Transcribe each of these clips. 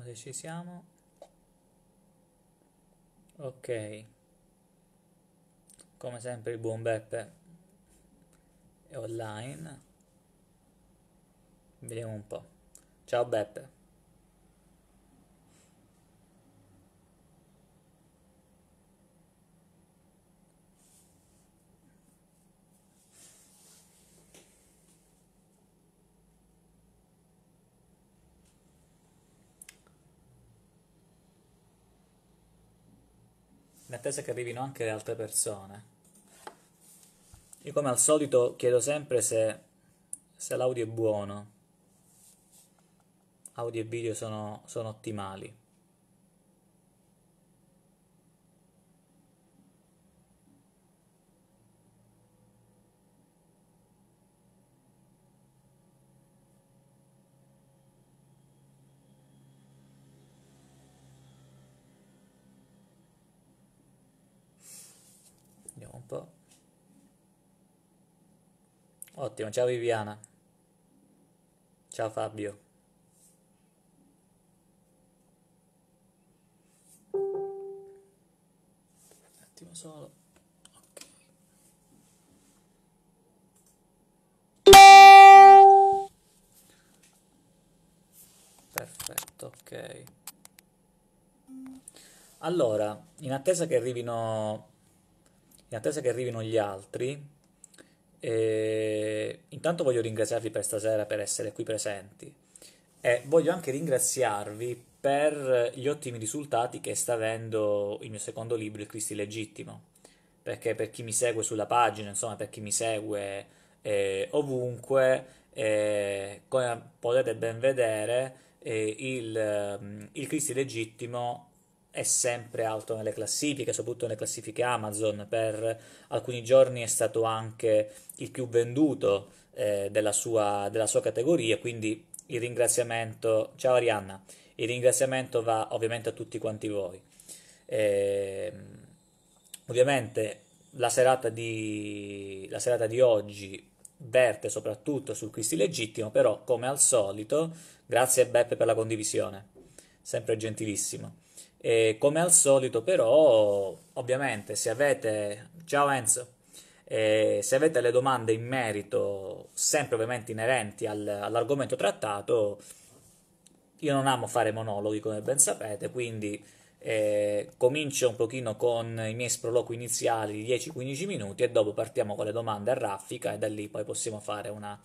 vediamo se ci siamo ok come sempre il buon Beppe è online vediamo un po' ciao Beppe attesa che arrivino anche le altre persone. Io come al solito chiedo sempre se, se l'audio è buono. Audio e video sono, sono ottimali. Ottimo, ciao Viviana. Ciao Fabio. Un attimo solo. Okay. Perfetto, ok. Allora, in attesa che arrivino in attesa che arrivino gli altri e ehm, intanto voglio ringraziarvi per stasera per essere qui presenti e voglio anche ringraziarvi per gli ottimi risultati che sta avendo il mio secondo libro, Il Cristi Legittimo. Perché per chi mi segue sulla pagina, insomma, per chi mi segue eh, ovunque, eh, come potete ben vedere, eh, il, ehm, il Cristi Legittimo è sempre alto nelle classifiche, soprattutto nelle classifiche Amazon. Per alcuni giorni è stato anche il più venduto eh, della, sua, della sua categoria. Quindi il ringraziamento, ciao Arianna, il ringraziamento va ovviamente a tutti quanti voi. Eh, ovviamente la serata, di, la serata di oggi verte soprattutto sul Cristi Legittimo, però come al solito, grazie Beppe per la condivisione sempre gentilissimo. E come al solito, però, ovviamente, se avete. Ciao Enzo! E se avete delle domande in merito, sempre ovviamente inerenti al, all'argomento trattato, io non amo fare monologhi, come ben sapete, quindi eh, comincio un pochino con i miei sproloqui iniziali, 10-15 minuti, e dopo partiamo con le domande a raffica e da lì poi possiamo fare una,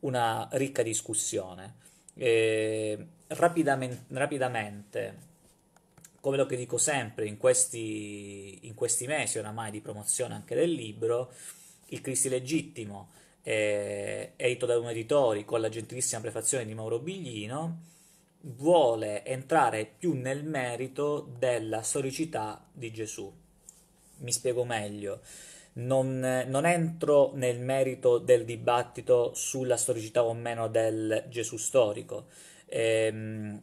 una ricca discussione. Eh, rapidamente, rapidamente come lo che dico sempre in questi, in questi, mesi oramai di promozione anche del libro, il Cristi Legittimo, eh, edito da un editore con la gentilissima prefazione di Mauro Biglino, vuole entrare più nel merito della storicità di Gesù. Mi spiego meglio. Non, non, entro nel merito del dibattito sulla storicità o meno del Gesù storico, Ehm,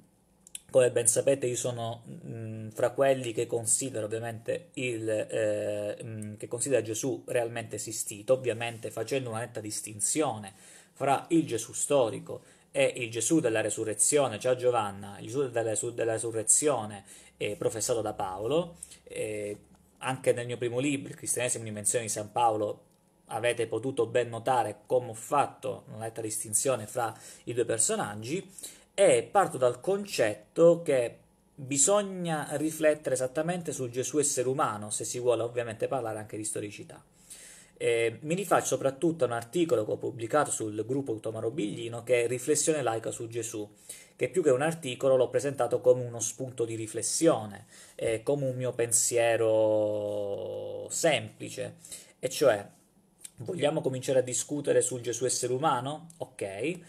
come ben sapete io sono mh, mm, fra quelli che considera ovviamente il, eh, mh, mm, che considera Gesù realmente esistito, ovviamente facendo una netta distinzione fra il Gesù storico e il Gesù della resurrezione, cioè Giovanna, il Gesù della, della resurrezione eh, professato da Paolo, eh, anche nel mio primo libro, Il cristianesimo menzione di San Paolo, avete potuto ben notare come ho fatto una netta distinzione fra i due personaggi, e parto dal concetto che bisogna riflettere esattamente su Gesù essere umano, se si vuole ovviamente parlare anche di storicità. Eh, mi rifaccio soprattutto a un articolo che ho pubblicato sul gruppo Tomaro Biglino che è Riflessione laica su Gesù, che più che un articolo l'ho presentato come uno spunto di riflessione, eh, come un mio pensiero semplice, e cioè vogliamo cominciare a discutere sul Gesù essere umano? Ok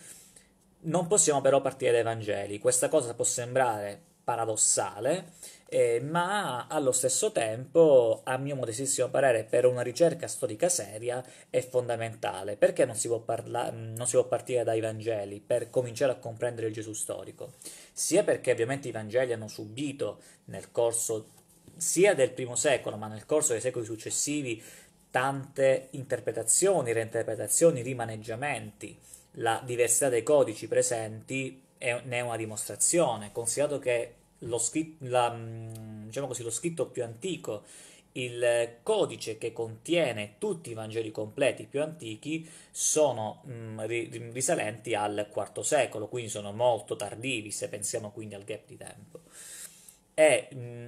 non possiamo però partire dai Vangeli, questa cosa può sembrare paradossale, eh, ma allo stesso tempo, a mio modestissimo parere, per una ricerca storica seria è fondamentale. Perché non si, parla- non si può, partire dai Vangeli per cominciare a comprendere il Gesù storico? Sia perché ovviamente i Vangeli hanno subito nel corso sia del primo secolo, ma nel corso dei secoli successivi, tante interpretazioni, reinterpretazioni, rimaneggiamenti la diversità dei codici presenti è, ne è una dimostrazione, considerato che lo, scri- la, mm, diciamo così, lo scritto più antico, il codice che contiene tutti i Vangeli completi più antichi sono mh, mm, ri- risalenti al IV secolo, quindi sono molto tardivi se pensiamo quindi al gap di tempo. E, mh, mm,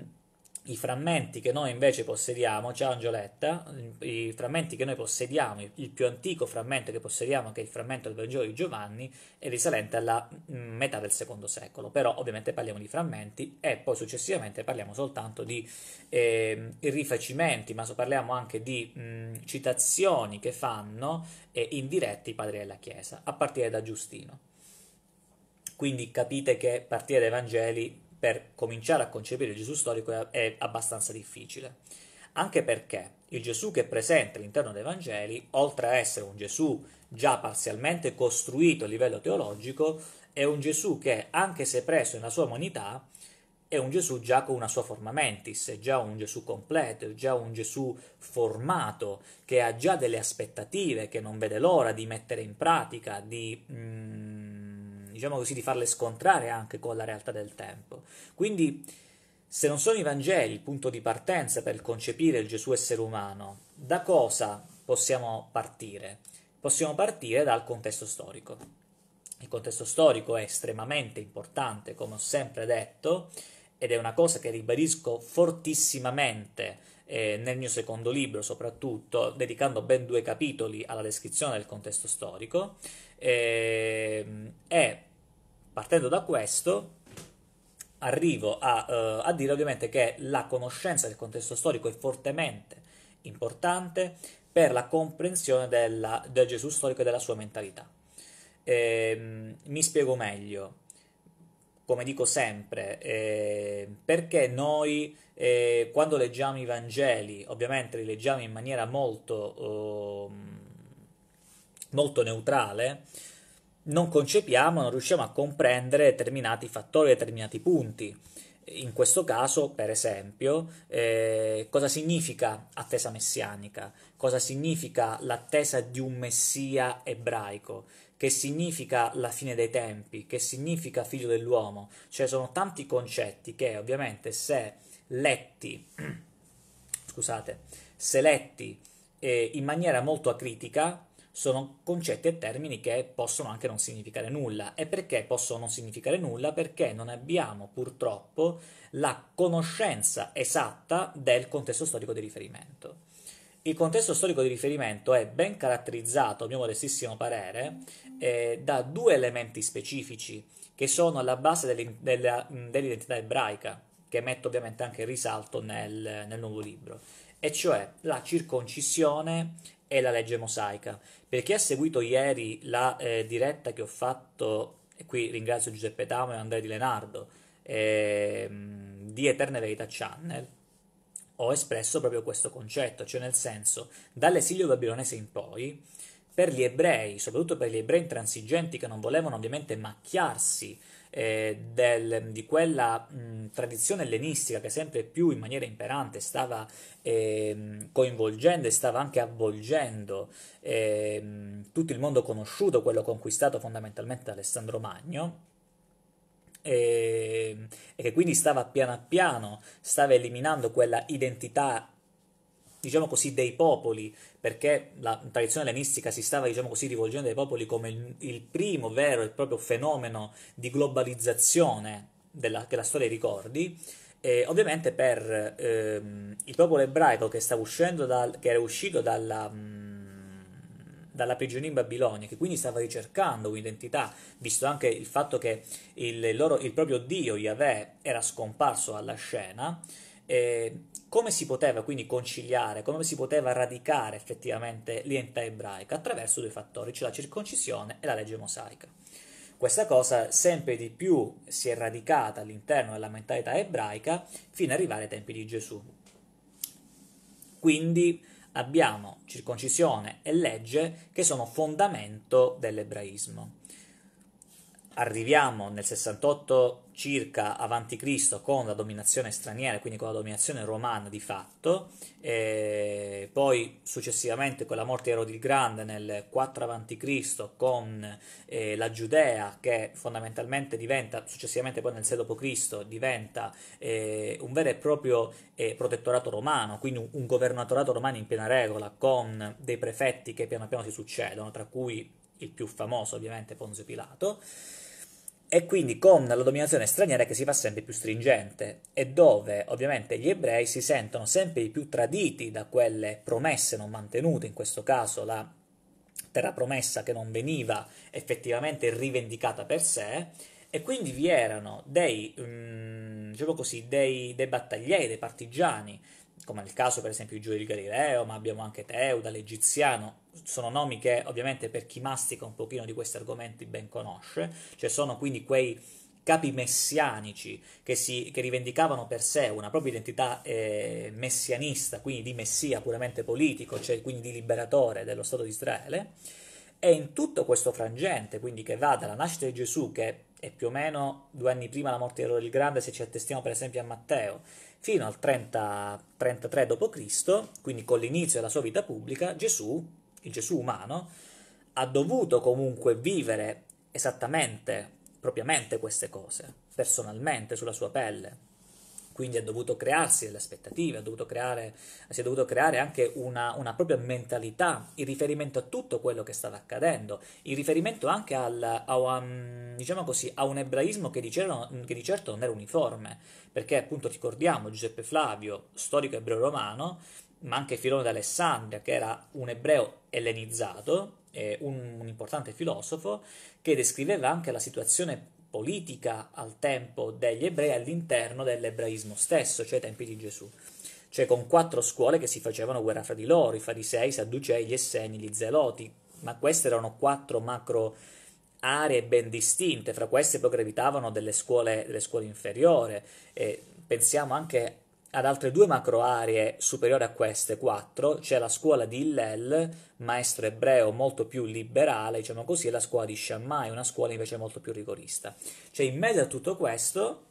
i frammenti che noi invece possediamo, ciao Angioletta, i frammenti che noi possediamo, il più antico frammento che possediamo, che è il frammento del Vangelo di Giovanni, è risalente alla mm, metà del secondo secolo, però ovviamente parliamo di frammenti e poi successivamente parliamo soltanto di eh, rifacimenti, ma parliamo anche di mh, mm, citazioni che fanno eh, indiretti i padri della Chiesa, a partire da Giustino. Quindi capite che partire dai Vangeli per cominciare a concepire il Gesù storico è abbastanza difficile, anche perché il Gesù che è presente all'interno dei Vangeli, oltre a essere un Gesù già parzialmente costruito a livello teologico, è un Gesù che, anche se preso nella sua umanità, è un Gesù già con una sua forma mentis, è già un Gesù completo, è già un Gesù formato, che ha già delle aspettative, che non vede l'ora di mettere in pratica, di... Mm, diciamo così, di farle scontrare anche con la realtà del tempo. Quindi, se non sono i Vangeli il punto di partenza per concepire il Gesù essere umano, da cosa possiamo partire? Possiamo partire dal contesto storico. Il contesto storico è estremamente importante, come ho sempre detto, ed è una cosa che ribadisco fortissimamente eh, nel mio secondo libro, soprattutto dedicando ben due capitoli alla descrizione del contesto storico, eh, è partendo da questo, arrivo a, eh, a, dire ovviamente che la conoscenza del contesto storico è fortemente importante per la comprensione della, del Gesù storico e della sua mentalità. Eh, mi spiego meglio, come dico sempre, eh, perché noi eh, quando leggiamo i Vangeli, ovviamente li leggiamo in maniera molto, ehm, molto neutrale, non concepiamo, non riusciamo a comprendere determinati fattori, determinati punti. In questo caso, per esempio, eh, cosa significa attesa messianica? Cosa significa l'attesa di un messia ebraico? Che significa la fine dei tempi? Che significa figlio dell'uomo? Cioè, sono tanti concetti che ovviamente se letti, scusate, se letti eh, in maniera molto acritica, sono concetti e termini che possono anche non significare nulla. E perché possono non significare nulla? Perché non abbiamo purtroppo la conoscenza esatta del contesto storico di riferimento. Il contesto storico di riferimento è ben caratterizzato, a mio modestissimo parere, eh, da due elementi specifici che sono alla base dell'identità della, dell ebraica, che metto ovviamente anche in risalto nel, nel nuovo libro, e cioè la circoncisione è la legge mosaica. Per chi ha seguito ieri la eh, diretta che ho fatto, e qui ringrazio Giuseppe Tamo e Andrea Di Lenardo, eh, di Eterna Verità Channel, ho espresso proprio questo concetto, cioè nel senso, dall'esilio babilonese in poi, per gli ebrei, soprattutto per gli ebrei intransigenti che non volevano ovviamente macchiarsi eh, del, di quella mh, tradizione ellenistica che sempre più in maniera imperante stava eh, coinvolgendo e stava anche avvolgendo eh, tutto il mondo conosciuto, quello conquistato fondamentalmente da Alessandro Magno, ehm, e, che quindi stava piano piano, stava eliminando quella identità diciamo così, dei popoli, perché la tradizione ellenistica si stava, diciamo così, rivolgendo ai popoli come il, il primo vero e proprio fenomeno di globalizzazione della, che la storia ricordi, e ovviamente per ehm, il popolo ebraico che, stava uscendo dal, che era uscito dalla, mh, mm, dalla prigionia in Babilonia, che quindi stava ricercando un'identità, visto anche il fatto che il, loro, il proprio dio, Yahweh, era scomparso alla scena, eh, come si poteva quindi conciliare, come si poteva radicare effettivamente l'identità ebraica? Attraverso due fattori, cioè la circoncisione e la legge mosaica. Questa cosa sempre di più si è radicata all'interno della mentalità ebraica fino ad arrivare ai tempi di Gesù. Quindi abbiamo circoncisione e legge che sono fondamento dell'ebraismo arriviamo nel 68 circa a.C. con la dominazione straniera, quindi con la dominazione romana di fatto, e poi successivamente con la morte di Erod il Grande nel 4 a.C. con eh, la Giudea che fondamentalmente diventa, successivamente poi nel 6 d.C. diventa eh, un vero e proprio eh, protettorato romano, quindi un, un governatorato romano in piena regola con dei prefetti che piano piano si succedono, tra cui il più famoso ovviamente Ponzio Pilato e quindi con la dominazione straniera che si fa sempre più stringente e dove ovviamente gli ebrei si sentono sempre di più traditi da quelle promesse non mantenute, in questo caso la terra promessa che non veniva effettivamente rivendicata per sé e quindi vi erano dei, um, diciamo così, dei, dei battaglieri, dei partigiani, come nel caso per esempio di Giulio di Galileo, ma abbiamo anche Teuda, l'egiziano, sono nomi che ovviamente per chi mastica un pochino di questi argomenti ben conosce, cioè sono quindi quei capi messianici che, si, che rivendicavano per sé una propria identità eh, messianista, quindi di messia puramente politico, cioè quindi di liberatore dello Stato di Israele, e in tutto questo frangente, quindi che va dalla nascita di Gesù, che è più o meno due anni prima la morte di Errore il Grande, se ci attestiamo per esempio a Matteo, Fino al 30, 33 d.C., quindi con l'inizio della sua vita pubblica, Gesù, il Gesù umano, ha dovuto comunque vivere esattamente, propriamente queste cose, personalmente, sulla sua pelle quindi ha dovuto crearsi delle aspettative, ha dovuto creare, si è dovuto creare anche una, una, propria mentalità in riferimento a tutto quello che stava accadendo, in riferimento anche al, a, um, diciamo così, a, un ebraismo che di, certo, che di, certo, non era uniforme, perché appunto ricordiamo Giuseppe Flavio, storico ebreo romano, ma anche Filone d'Alessandria, che era un ebreo ellenizzato, eh, un, un importante filosofo, che descriveva anche la situazione politica al tempo degli ebrei all'interno dell'ebraismo stesso, cioè ai tempi di Gesù, cioè con quattro scuole che si facevano guerra fra di loro, i farisei, i sadducei, gli esseni, gli zeloti, ma queste erano quattro macro aree ben distinte, fra queste poi gravitavano delle scuole, delle scuole inferiori, pensiamo anche ad altre due macro aree superiori a queste quattro c'è la scuola di Hillel, maestro ebreo molto più liberale, diciamo così, e la scuola di Shammai, una scuola invece molto più rigorista. Cioè, in mezzo a tutto questo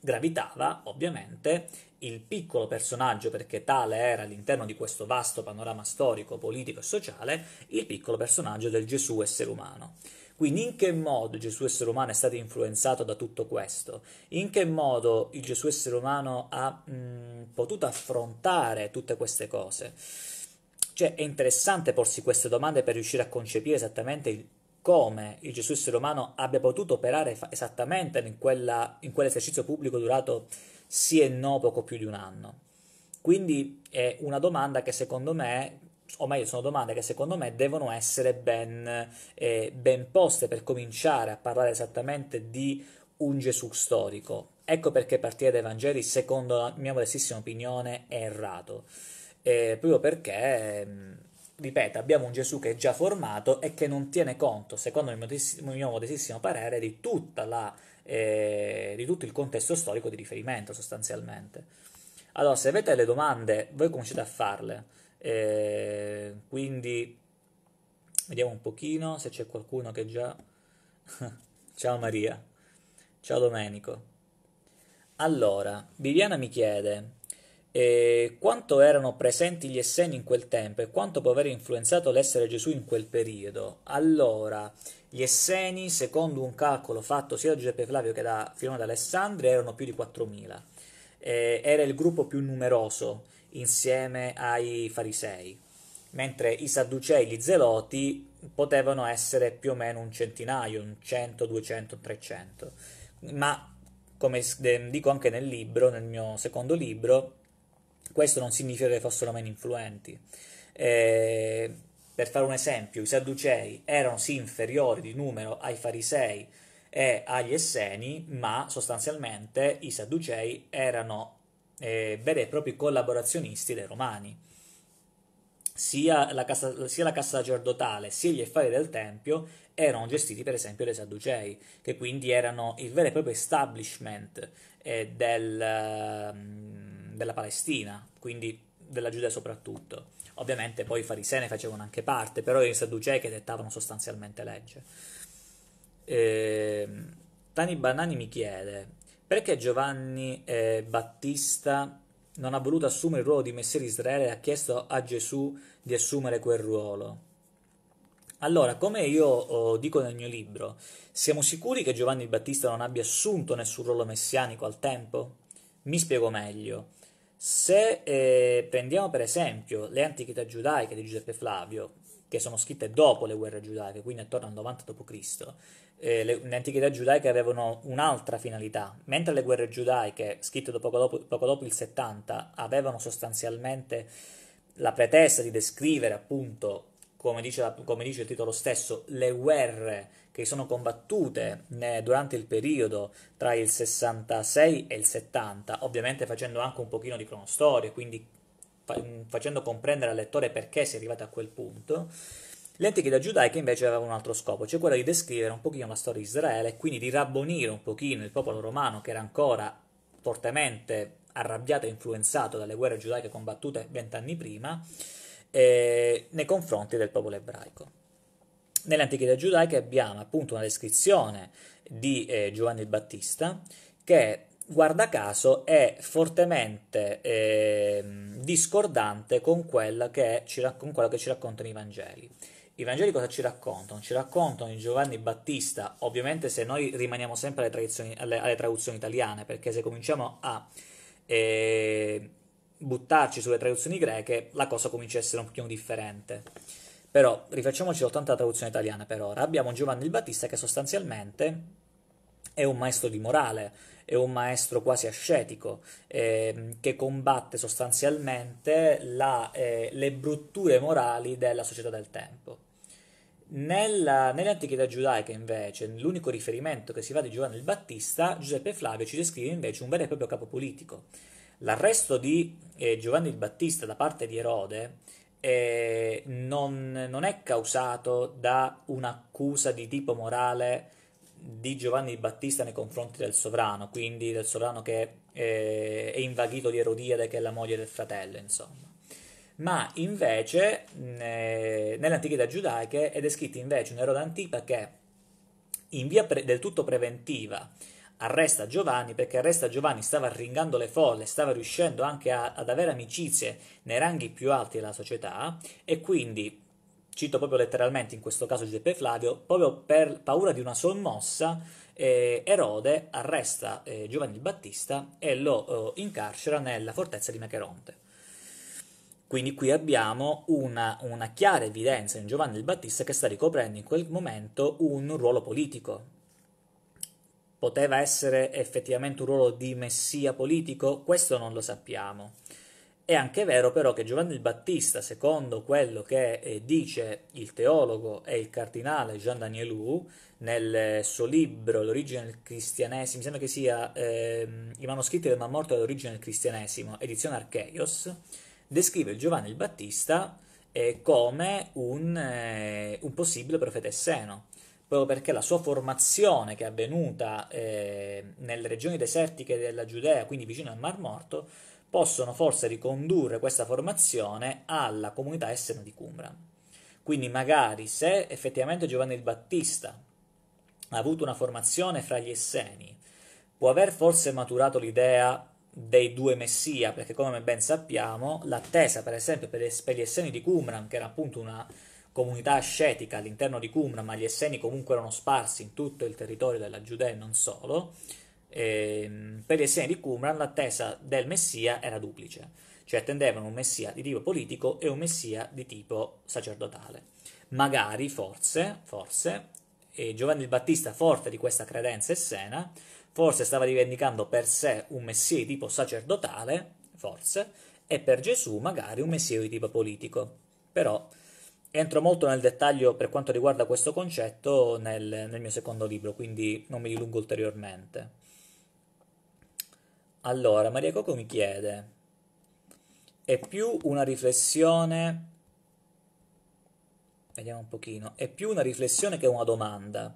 gravitava ovviamente il piccolo personaggio, perché tale era all'interno di questo vasto panorama storico, politico e sociale, il piccolo personaggio del Gesù essere umano. Quindi in che modo il Gesù essere umano è stato influenzato da tutto questo? In che modo il Gesù essere umano ha mh, mm, potuto affrontare tutte queste cose? Cioè è interessante porsi queste domande per riuscire a concepire esattamente il come il Gesù essere umano abbia potuto operare fa- esattamente in, quella, in, quell'esercizio pubblico durato sì e no poco più di un anno. Quindi è una domanda che secondo me o meglio sono domande che secondo me devono essere ben, eh, ben poste per cominciare a parlare esattamente di un Gesù storico. Ecco perché partire dai Vangeli, secondo la mia modestissima opinione, è errato. Eh, proprio perché, ehm, ripeto, abbiamo un Gesù che è già formato e che non tiene conto, secondo il mio, il mio modestissimo parere, di, la, eh, di tutto il contesto storico di riferimento sostanzialmente. Allora, se avete le domande, voi cominciate a farle. Eh, quindi vediamo un pochino se c'è qualcuno che già... Ciao Maria. Ciao Domenico. Allora, Viviana mi chiede eh, quanto erano presenti gli esseni in quel tempo e quanto può aver influenzato l'essere Gesù in quel periodo. Allora, gli esseni, secondo un calcolo fatto sia da Giuseppe Flavio che da Filone d'Alessandria, erano più di 4.000. Eh, era il gruppo più numeroso insieme ai farisei, mentre i sadducei gli zeloti potevano essere più o meno un centinaio, un 100, 200, 300. Ma come dico anche nel libro, nel mio secondo libro, questo non significa che fossero meno influenti. Eh, per fare un esempio, i sadducei erano sì inferiori di numero ai farisei e agli esseni, ma sostanzialmente i sadducei erano eh, veri e propri collaborazionisti dei romani. Sia la, cassa, sia la cassa sacerdotale sia gli affari del tempio erano gestiti per esempio dai Sadducei, che quindi erano il vero e proprio establishment eh, del, ehm, della Palestina, quindi della Giudea soprattutto. Ovviamente poi i farisei ne facevano anche parte, però i Sadducei che dettavano sostanzialmente legge. Eh, Tani Banani mi chiede, perché Giovanni eh, Battista non ha voluto assumere il ruolo di Messia di Israele e ha chiesto a Gesù di assumere quel ruolo? Allora, come io oh, dico nel mio libro, siamo sicuri che Giovanni Battista non abbia assunto nessun ruolo messianico al tempo? Mi spiego meglio. Se eh, prendiamo per esempio le antichità giudaiche di Giuseppe Flavio, che sono scritte dopo le guerre giudaiche, quindi attorno al 90 d.C., eh, le, le, antichità giudaiche avevano un'altra finalità, mentre le guerre giudaiche, scritte poco dopo, poco dopo il 70, avevano sostanzialmente la pretesa di descrivere appunto come dice, la, come dice, il titolo stesso, le guerre che sono combattute né, eh, durante il periodo tra il 66 e il 70, ovviamente facendo anche un pochino di cronostoria, quindi fa, mm, facendo comprendere al lettore perché si è arrivati a quel punto, le antichità giudaiche invece avevano un altro scopo, cioè quello di descrivere un pochino la storia di Israele e quindi di rabbonire un pochino il popolo romano che era ancora fortemente arrabbiato e influenzato dalle guerre giudaiche combattute vent'anni prima eh, nei confronti del popolo ebraico. Nelle antichità giudaiche abbiamo appunto una descrizione di eh, Giovanni il Battista che guarda caso è fortemente eh, discordante con quello, ci, con quello, che ci, raccontano i Vangeli. I Vangeli cosa ci raccontano? Ci raccontano di Giovanni Battista, ovviamente se noi rimaniamo sempre alle, alle, alle traduzioni, italiane, perché se cominciamo a eh, buttarci sulle traduzioni greche, la cosa comincia a essere un pochino differente. Però rifacciamoci soltanto alla traduzione italiana per ora. Abbiamo Giovanni il Battista che sostanzialmente è un maestro di morale, è un maestro quasi ascetico, eh, che combatte sostanzialmente la, eh, le brutture morali della società del tempo. Nella, nell'antichità giudaica, invece, l'unico riferimento che si va di Giovanni il Battista, Giuseppe Flavio ci descrive invece un vero e proprio capo politico. L'arresto di eh, Giovanni il Battista da parte di Erode eh, non, non, è causato da un'accusa di tipo morale di Giovanni il Battista nei confronti del sovrano, quindi del sovrano che eh, è invaghito di Erodiade, che è la moglie del fratello, insomma ma invece eh, nell'antichità giudaica è descritto invece un Erode Antipa che in via pre- del tutto preventiva arresta Giovanni perché arresta Giovanni stava ringando le folle, stava riuscendo anche a, ad avere amicizie nei ranghi più alti della società e quindi, cito proprio letteralmente in questo caso Giuseppe Flavio, proprio per paura di una sommossa eh, Erode arresta eh, Giovanni il Battista e lo eh, incarcera nella fortezza di Mecheronte. Quindi qui abbiamo una, una, chiara evidenza in Giovanni il Battista che sta ricoprendo in quel momento un ruolo politico. Poteva essere effettivamente un ruolo di messia politico? Questo non lo sappiamo. È anche vero però che Giovanni il Battista, secondo quello che eh, dice il teologo e il cardinale Jean Danielou nel eh, suo libro L'origine del cristianesimo, mi sembra che sia eh, i manoscritti del Mammorto dell'origine del cristianesimo, edizione Archeios, descrive Giovanni il Battista eh, come un, eh, un, possibile profeta esseno, proprio perché la sua formazione che è avvenuta eh, nelle regioni desertiche della Giudea, quindi vicino al Mar Morto, possono forse ricondurre questa formazione alla comunità esseno di Qumran. Quindi magari se effettivamente Giovanni il Battista ha avuto una formazione fra gli esseni, può aver forse maturato l'idea dei due messia, perché come ben sappiamo l'attesa per esempio per, gli esseni di Qumran, che era appunto una comunità ascetica all'interno di Qumran, ma gli esseni comunque erano sparsi in tutto il territorio della Giudea e non solo, ehm, per gli esseni di Qumran l'attesa del messia era duplice, cioè attendevano un messia di tipo politico e un messia di tipo sacerdotale. Magari, forse, forse, Giovanni il Battista, forte di questa credenza essena, Forse stava rivendicando per sé un messia di tipo sacerdotale, forse, e per Gesù magari un messia di tipo politico. Però entro molto nel dettaglio per quanto riguarda questo concetto nel, nel mio secondo libro, quindi non mi dilungo ulteriormente. Allora, Maria Coco mi chiede, è più una riflessione, vediamo un pochino, è più una riflessione che una domanda.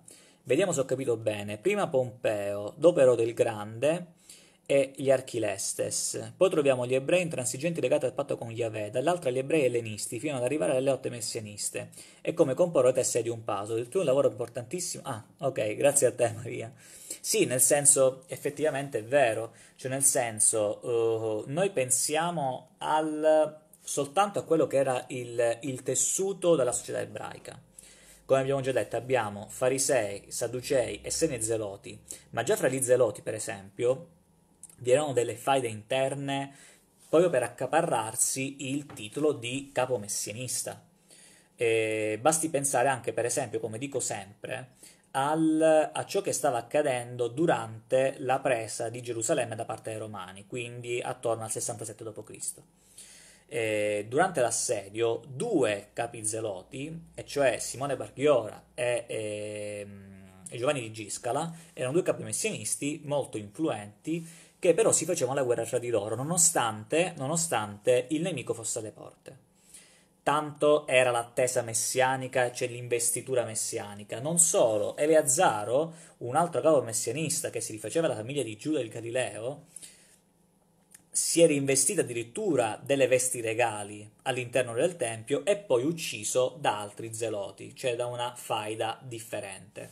Vediamo se ho capito bene. Prima Pompeo, dopo Erode il Grande e gli Archilestes. Poi troviamo gli ebrei intransigenti legati al patto con Yahweh, dall'altra gli ebrei ellenisti, fino ad arrivare alle lotte messianiste. E come comporre le teste di un puzzle. Il tuo lavoro importantissimo. Ah, ok, grazie a te Maria. Sì, nel senso, effettivamente è vero. Cioè, nel senso, uh, noi pensiamo al, soltanto a quello che era il, il tessuto della società ebraica come abbiamo già detto, abbiamo farisei, sadducei, e se ne zeloti, ma già fra gli zeloti, per esempio, vi erano delle faide interne proprio per accaparrarsi il titolo di capo messianista. E basti pensare anche, per esempio, come dico sempre, al, a ciò che stava accadendo durante la presa di Gerusalemme da parte dei Romani, quindi attorno al 67 d.C eh, durante l'assedio due capi zeloti, e cioè Simone Barghiora e, e, ehm, e Giovanni di Giscala, erano due capi messianisti molto influenti che però si facevano la guerra tra di loro, nonostante, nonostante il nemico fosse alle porte. Tanto era l'attesa messianica, cioè l'investitura messianica. Non solo, Eleazzaro, un altro capo messianista che si rifaceva alla famiglia di Giuda il Galileo, si è rinvestito addirittura delle vesti regali all'interno del tempio e poi ucciso da altri zeloti, cioè da una faida differente.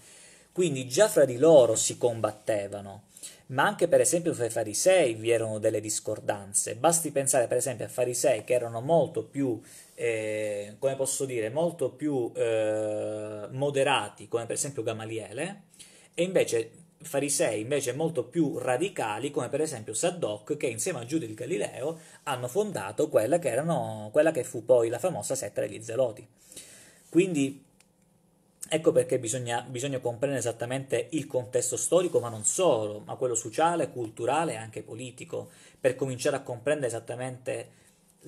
Quindi già fra di loro si combattevano, ma anche per esempio fra i farisei vi erano delle discordanze. Basti pensare per esempio a farisei che erano molto più, eh, come posso dire, molto più eh, moderati, come per esempio Gamaliele, e invece farisei invece molto più radicali, come per esempio Saddoc, che insieme a Giuda Giudice Galileo hanno fondato quella che, erano, quella che fu poi la famosa setta degli Zeloti. Quindi ecco perché bisogna, bisogna comprendere esattamente il contesto storico, ma non solo, ma quello sociale, culturale e anche politico, per cominciare a comprendere esattamente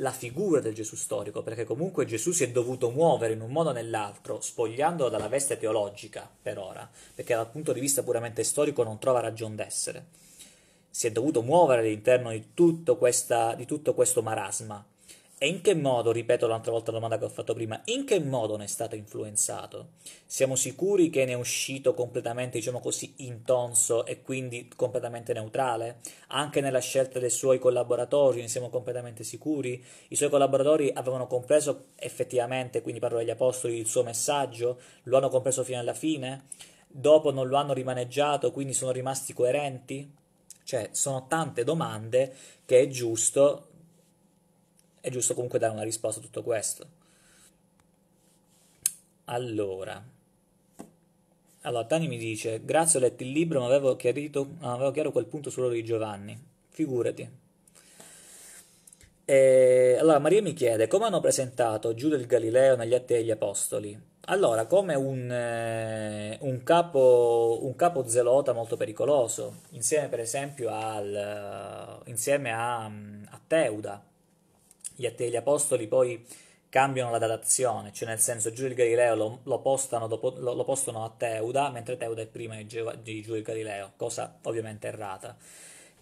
la figura del Gesù storico, perché comunque Gesù si è dovuto muovere in un modo o nell'altro, spogliandolo dalla veste teologica per ora, perché dal punto di vista puramente storico non trova ragione d'essere. Si è dovuto muovere all'interno di tutto, questa, di tutto questo marasma e in che modo, ripeto l'altra volta la domanda che ho fatto prima, in che modo ne è stato influenzato? Siamo sicuri che ne è uscito completamente, diciamo così, intonso e quindi completamente neutrale? Anche nella scelta dei suoi collaboratori ne siamo completamente sicuri? I suoi collaboratori avevano compreso effettivamente, quindi parlo degli apostoli, il suo messaggio? Lo hanno compreso fino alla fine? Dopo non lo hanno rimaneggiato, quindi sono rimasti coerenti? Cioè, sono tante domande che è giusto è giusto comunque dare una risposta a tutto questo. Allora, allora Tani mi dice, grazie ho letto il libro ma avevo, chiarito, avevo chiaro quel punto sull'oro di Giovanni, figurati. E, allora Maria mi chiede, come hanno presentato Giuda il Galileo negli Atti degli Apostoli? Allora, come un, eh, un, capo, un, capo, zelota molto pericoloso, insieme per esempio al, eh, insieme a, mm, a Teuda, gli Atti degli Apostoli poi cambiano la datazione, cioè nel senso Giulio Galileo lo, lo, postano dopo, lo, lo, postano a Teuda, mentre Teuda è prima di, Giulio Giulio Galileo, cosa ovviamente errata.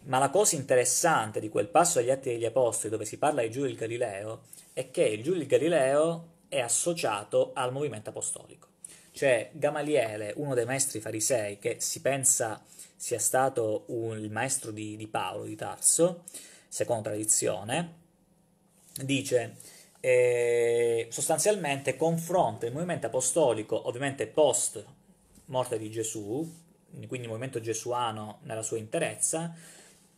Ma la cosa interessante di quel passo agli Atti degli Apostoli dove si parla di Giulio Galileo è che Giulio Galileo è associato al movimento apostolico. Cioè Gamaliele, uno dei maestri farisei, che si pensa sia stato un, il maestro di, di Paolo di Tarso, secondo tradizione, dice eh, sostanzialmente confronta il movimento apostolico, ovviamente post morte di Gesù, quindi il movimento gesuano nella sua interezza,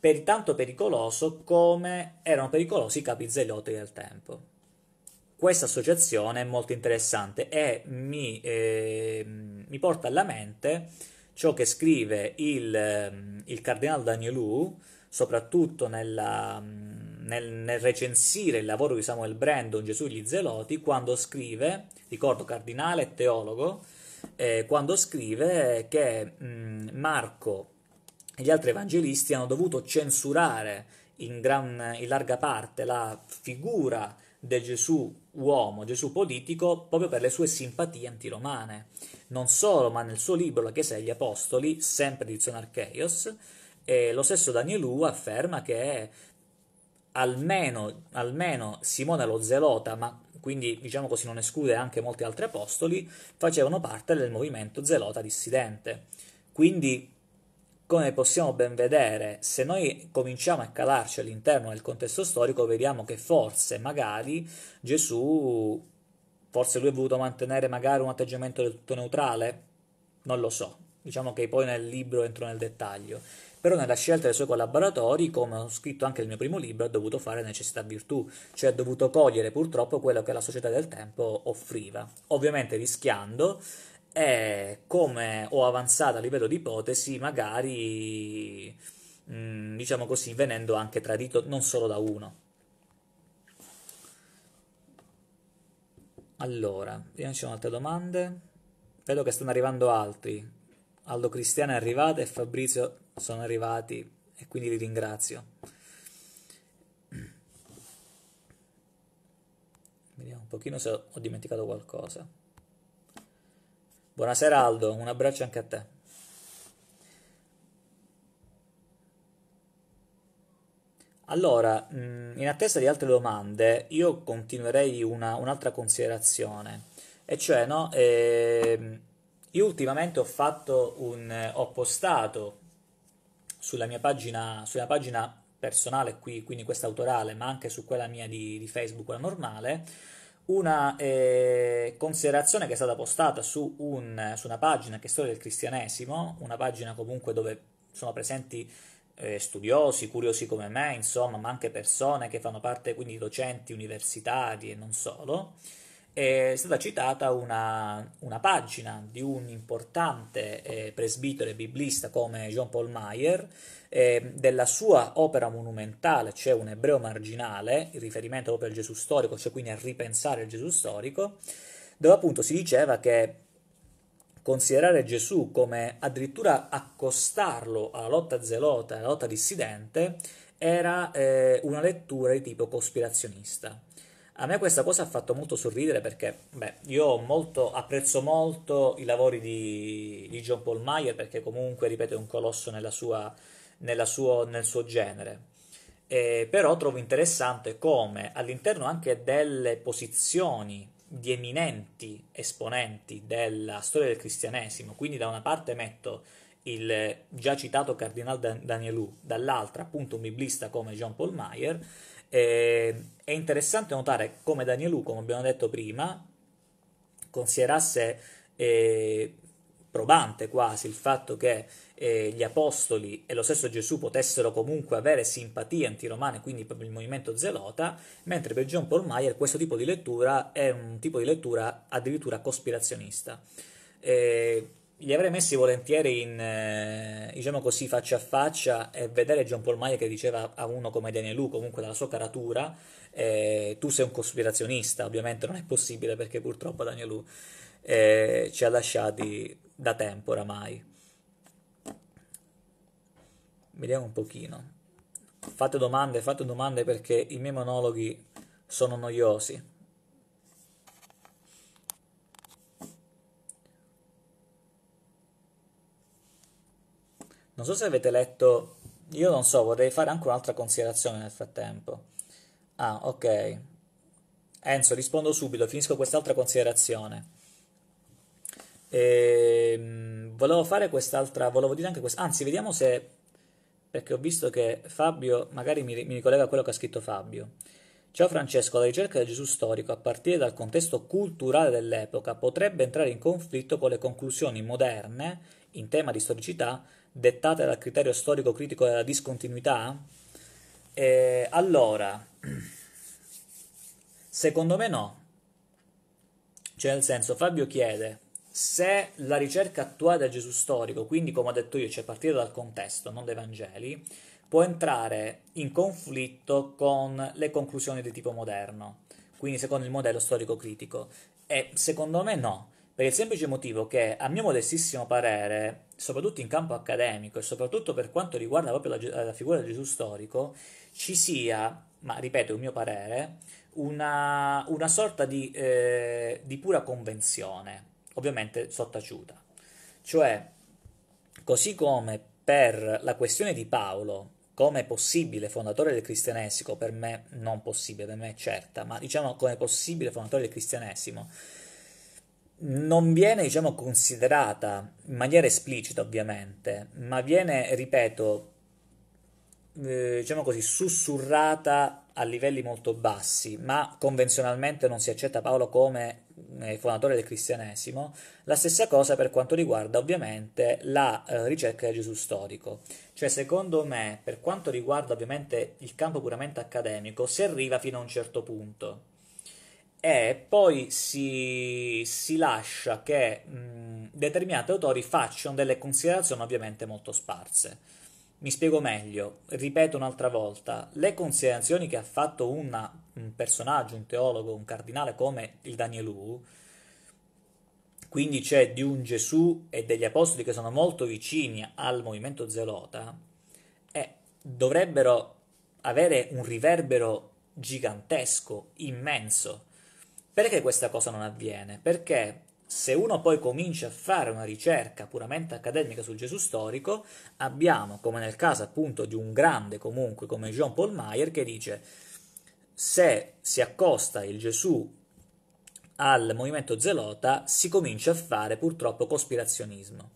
per tanto pericoloso come erano pericolosi i capi zeloti del tempo. Questa associazione è molto interessante e mi, eh, mi porta alla mente ciò che scrive il, ehm, il cardinale Danielou, soprattutto nella, nel, nel, recensire il lavoro di Samuel Brandon, Gesù e gli Zeloti, quando scrive, ricordo cardinale e teologo, eh, quando scrive che mh, mm, Marco e gli altri evangelisti hanno dovuto censurare in, gran, in larga parte la figura del Gesù uomo, Gesù politico, proprio per le sue simpatie antiromane. Non solo, ma nel suo libro La Chiesa degli Apostoli, sempre edizione Archeios, eh, lo stesso Danielou afferma che almeno, almeno Simone lo Zelota, ma quindi diciamo così non esclude anche molti altri apostoli, facevano parte del movimento zelota dissidente. Quindi, come possiamo ben vedere, se noi cominciamo a calarci all'interno del contesto storico, vediamo che forse, magari, Gesù, forse lui ha voluto mantenere magari un atteggiamento del tutto neutrale, non lo so, diciamo che poi nel libro entro nel dettaglio però nella scelta dei suoi collaboratori, come ho scritto anche nel mio primo libro, ha dovuto fare necessità virtù, cioè ha dovuto cogliere purtroppo quello che la società del tempo offriva, ovviamente rischiando e come ho avanzato a livello di ipotesi, magari mm, diciamo così, venendo anche tradito non solo da uno. Allora, vediamo se ci sono altre domande. Vedo che stanno arrivando altri. Aldo Cristiano è arrivato e Fabrizio sono arrivati e quindi li ringrazio. Vediamo un pochino se ho dimenticato qualcosa. Buonasera Aldo, un abbraccio anche a te. Allora, mm, in attesa di altre domande, io continuerei una, un'altra considerazione, e cioè, no, eh, io ultimamente ho fatto un, eh, ho postato sulla mia pagina, sulla pagina personale qui, quindi questa autorale, ma anche su quella mia di, di Facebook, la normale, una eh, considerazione che è stata postata su, un, su una pagina che è storia del cristianesimo, una pagina comunque dove sono presenti eh, studiosi, curiosi come me, insomma, ma anche persone che fanno parte, quindi docenti universitari e non solo è stata citata una, una pagina di un importante eh, presbitero e biblista come John Paul Mayer, eh, della sua opera monumentale c'è un ebreo marginale, il riferimento proprio al Gesù storico, cioè quindi a ripensare il Gesù storico, dove appunto si diceva che considerare Gesù come addirittura accostarlo alla lotta zelota, alla lotta dissidente, era eh, una lettura di tipo cospirazionista. A me questa cosa ha fatto molto sorridere perché beh, io molto, apprezzo molto i lavori di, di John Paul Mayer perché comunque, ripeto, è un colosso nella sua, nella suo, nel suo genere. Eh, però trovo interessante come all'interno anche delle posizioni di eminenti esponenti della storia del cristianesimo, quindi da una parte metto il già citato Cardinal Dan- Danielou, dall'altra appunto un biblista come John Paul Mayer, eh, è interessante notare come Danielu, come abbiamo detto prima, considerasse eh, probante quasi il fatto che eh, gli apostoli e lo stesso Gesù potessero comunque avere simpatie antiromane, quindi per il movimento zelota, mentre per John Paul Mayer questo tipo di lettura è un tipo di lettura addirittura cospirazionista. Eh, li avrei messi volentieri in, eh, diciamo così, faccia a faccia e vedere John Paul Maia che diceva a uno come Daniel Lu, comunque dalla sua caratura, eh, tu sei un cospirazionista, ovviamente non è possibile perché purtroppo Daniel Lu eh, ci ha lasciati da tempo oramai. Vediamo un pochino. Fate domande, fate domande perché i miei monologhi sono noiosi. Non so se avete letto, io non so, vorrei fare anche un'altra considerazione nel frattempo. Ah, ok. Enzo, rispondo subito, finisco quest'altra considerazione. E, ehm, volevo fare quest'altra, volevo dire anche questa, anzi vediamo se, perché ho visto che Fabio, magari mi, mi ricollega a quello che ha scritto Fabio. Ciao Francesco, la ricerca del Gesù storico, a partire dal contesto culturale dell'epoca, potrebbe entrare in conflitto con le conclusioni moderne, in tema di storicità, dettate dal criterio storico critico della discontinuità? Eh, allora, secondo me no. Cioè, nel senso, Fabio chiede se la ricerca attuale del Gesù storico, quindi come ho detto io, cioè partire dal contesto, non dai Vangeli, può entrare in conflitto con le conclusioni di tipo moderno, quindi secondo il modello storico critico. E secondo me no, per il semplice motivo che, a mio modestissimo parere, soprattutto in campo accademico e soprattutto per quanto riguarda proprio la, la figura di Gesù storico, ci sia, ma ripeto, il mio parere, una, una sorta di, eh, di, pura convenzione, ovviamente sottaciuta. Cioè, così come per la questione di Paolo, come possibile fondatore del cristianesimo, per me non possibile, per me è certa, ma diciamo come possibile fondatore del cristianesimo, non viene, diciamo, considerata in maniera esplicita, ovviamente, ma viene, ripeto, eh, diciamo così, sussurrata a livelli molto bassi, ma convenzionalmente non si accetta Paolo come eh, fondatore del cristianesimo, la stessa cosa per quanto riguarda ovviamente la eh, ricerca di Gesù storico. Cioè, secondo me, per quanto riguarda ovviamente il campo puramente accademico, si arriva fino a un certo punto e poi si, si lascia che mh, mm, determinati autori facciano delle considerazioni ovviamente molto sparse. Mi spiego meglio, ripeto un'altra volta, le considerazioni che ha fatto una, un personaggio, un teologo, un cardinale come il Danielù, quindi c'è di un Gesù e degli apostoli che sono molto vicini al movimento zelota, e dovrebbero avere un riverbero gigantesco, immenso, perché questa cosa non avviene? Perché se uno poi comincia a fare una ricerca puramente accademica sul Gesù storico, abbiamo, come nel caso appunto di un grande comunque come Jean Paul Mayer, che dice se si accosta il Gesù al movimento zelota si comincia a fare purtroppo cospirazionismo.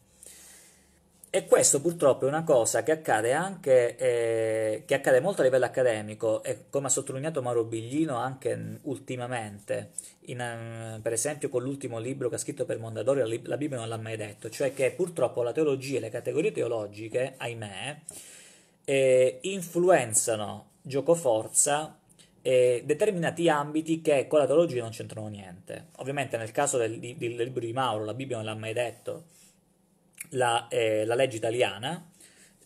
E questo purtroppo è una cosa che accade anche, eh, che accade molto a livello accademico e come ha sottolineato Mauro Biglino anche ultimamente, in, eh, per esempio con l'ultimo libro che ha scritto per Mondadori, la Bibbia non l'ha mai detto, cioè che purtroppo la teologia e le categorie teologiche, ahimè, eh, influenzano giocoforza eh, determinati ambiti che con la teologia non c'entrano niente. Ovviamente nel caso del, del libro di Mauro, la Bibbia non l'ha mai detto, la, eh, la legge italiana,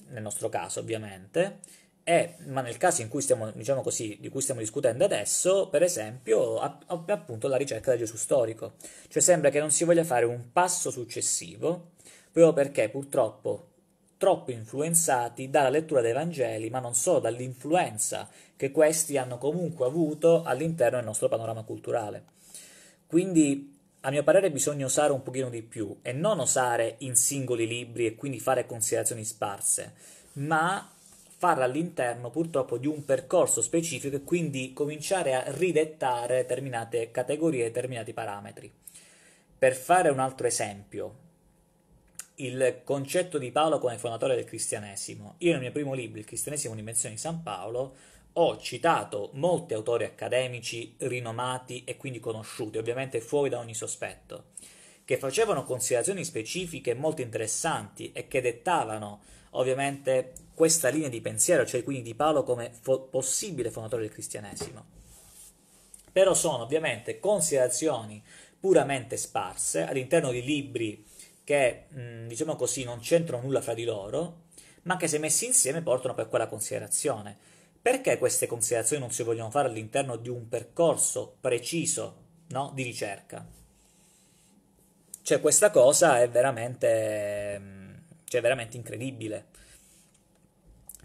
nel nostro caso ovviamente, e, ma nel caso in cui stiamo, diciamo così, di cui stiamo discutendo adesso, per esempio, app- appunto la ricerca del Gesù storico. Cioè sembra che non si voglia fare un passo successivo, proprio perché purtroppo troppo influenzati dalla lettura dei Vangeli, ma non solo dall'influenza che questi hanno comunque avuto all'interno del nostro panorama culturale. Quindi a mio parere bisogna osare un pochino di più e non osare in singoli libri e quindi fare considerazioni sparse, ma farla all'interno purtroppo di un percorso specifico e quindi cominciare a ridettare determinate categorie, determinati parametri. Per fare un altro esempio, il concetto di Paolo come fondatore del cristianesimo. Io nel mio primo libro, Il cristianesimo in un'invenzione di San Paolo, ho citato molti autori accademici rinomati e quindi conosciuti, ovviamente fuori da ogni sospetto, che facevano considerazioni specifiche molto interessanti e che dettavano ovviamente questa linea di pensiero, cioè quindi di Paolo come fo- possibile fondatore del cristianesimo. Però sono ovviamente considerazioni puramente sparse all'interno di libri che, mh, diciamo così, non c'entrano nulla fra di loro, ma che se messi insieme portano per quella considerazione. Perché queste considerazioni non si vogliono fare all'interno di un percorso preciso no? di ricerca? Cioè questa cosa è veramente, mm, cioè, veramente incredibile.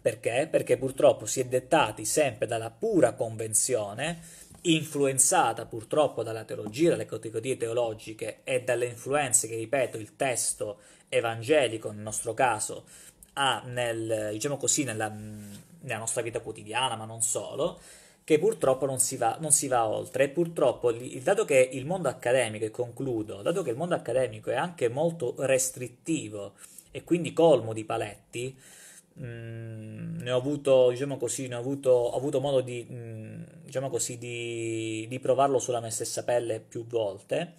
Perché? Perché purtroppo si è dettati sempre dalla pura convenzione, influenzata purtroppo dalla teologia, dalle categorie teologiche e dalle influenze che, ripeto, il testo evangelico, nel nostro caso, ha nel, diciamo così, nella, mm, nella nostra vita quotidiana, ma non solo, che purtroppo non si va, non si va oltre. E purtroppo, dato che il mondo accademico, e concludo, dato che il mondo accademico è anche molto restrittivo e quindi colmo di paletti, mh, mm, ne ho avuto, diciamo così, ne ho avuto, ho avuto modo di, mh, mm, diciamo così, di, di provarlo sulla mia stessa pelle più volte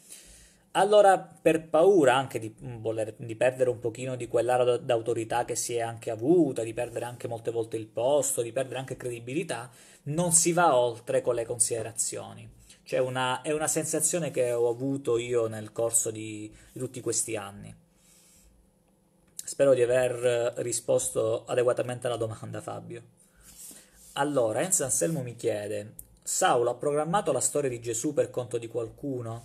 allora, per paura anche di, voler, di perdere un pochino di quell'ara d'autorità che si è anche avuta, di perdere anche molte volte il posto, di perdere anche credibilità, non si va oltre con le considerazioni. Cioè una, è una sensazione che ho avuto io nel corso di, di tutti questi anni. Spero di aver eh, risposto adeguatamente alla domanda, Fabio. Allora, Enzo Anselmo mi chiede, Saulo ha programmato la storia di Gesù per conto di qualcuno?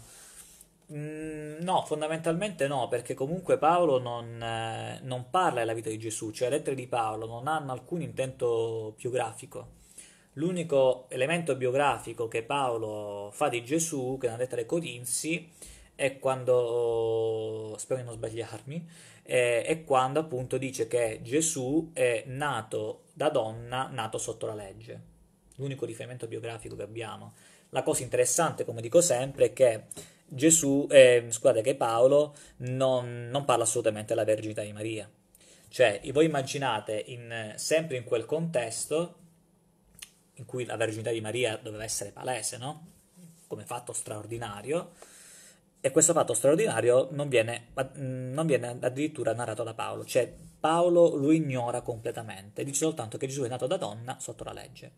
Mm, no, fondamentalmente no, perché comunque Paolo non, eh, non parla della vita di Gesù, cioè le lettere di Paolo non hanno alcun intento biografico. L'unico elemento biografico che Paolo fa di Gesù, che è una lettera ai Corinzi, è quando, spero di non sbagliarmi, è, è quando appunto dice che Gesù è nato da donna, nato sotto la legge. L'unico riferimento biografico che abbiamo. La cosa interessante, come dico sempre, è che Gesù, eh, scusate che Paolo non, non parla assolutamente della verginità di Maria. Cioè, voi immaginate in, sempre in quel contesto in cui la verginità di Maria doveva essere palese, no? Come fatto straordinario, e questo fatto straordinario non viene, non viene addirittura narrato da Paolo, cioè Paolo lo ignora completamente, dice soltanto che Gesù è nato da donna sotto la legge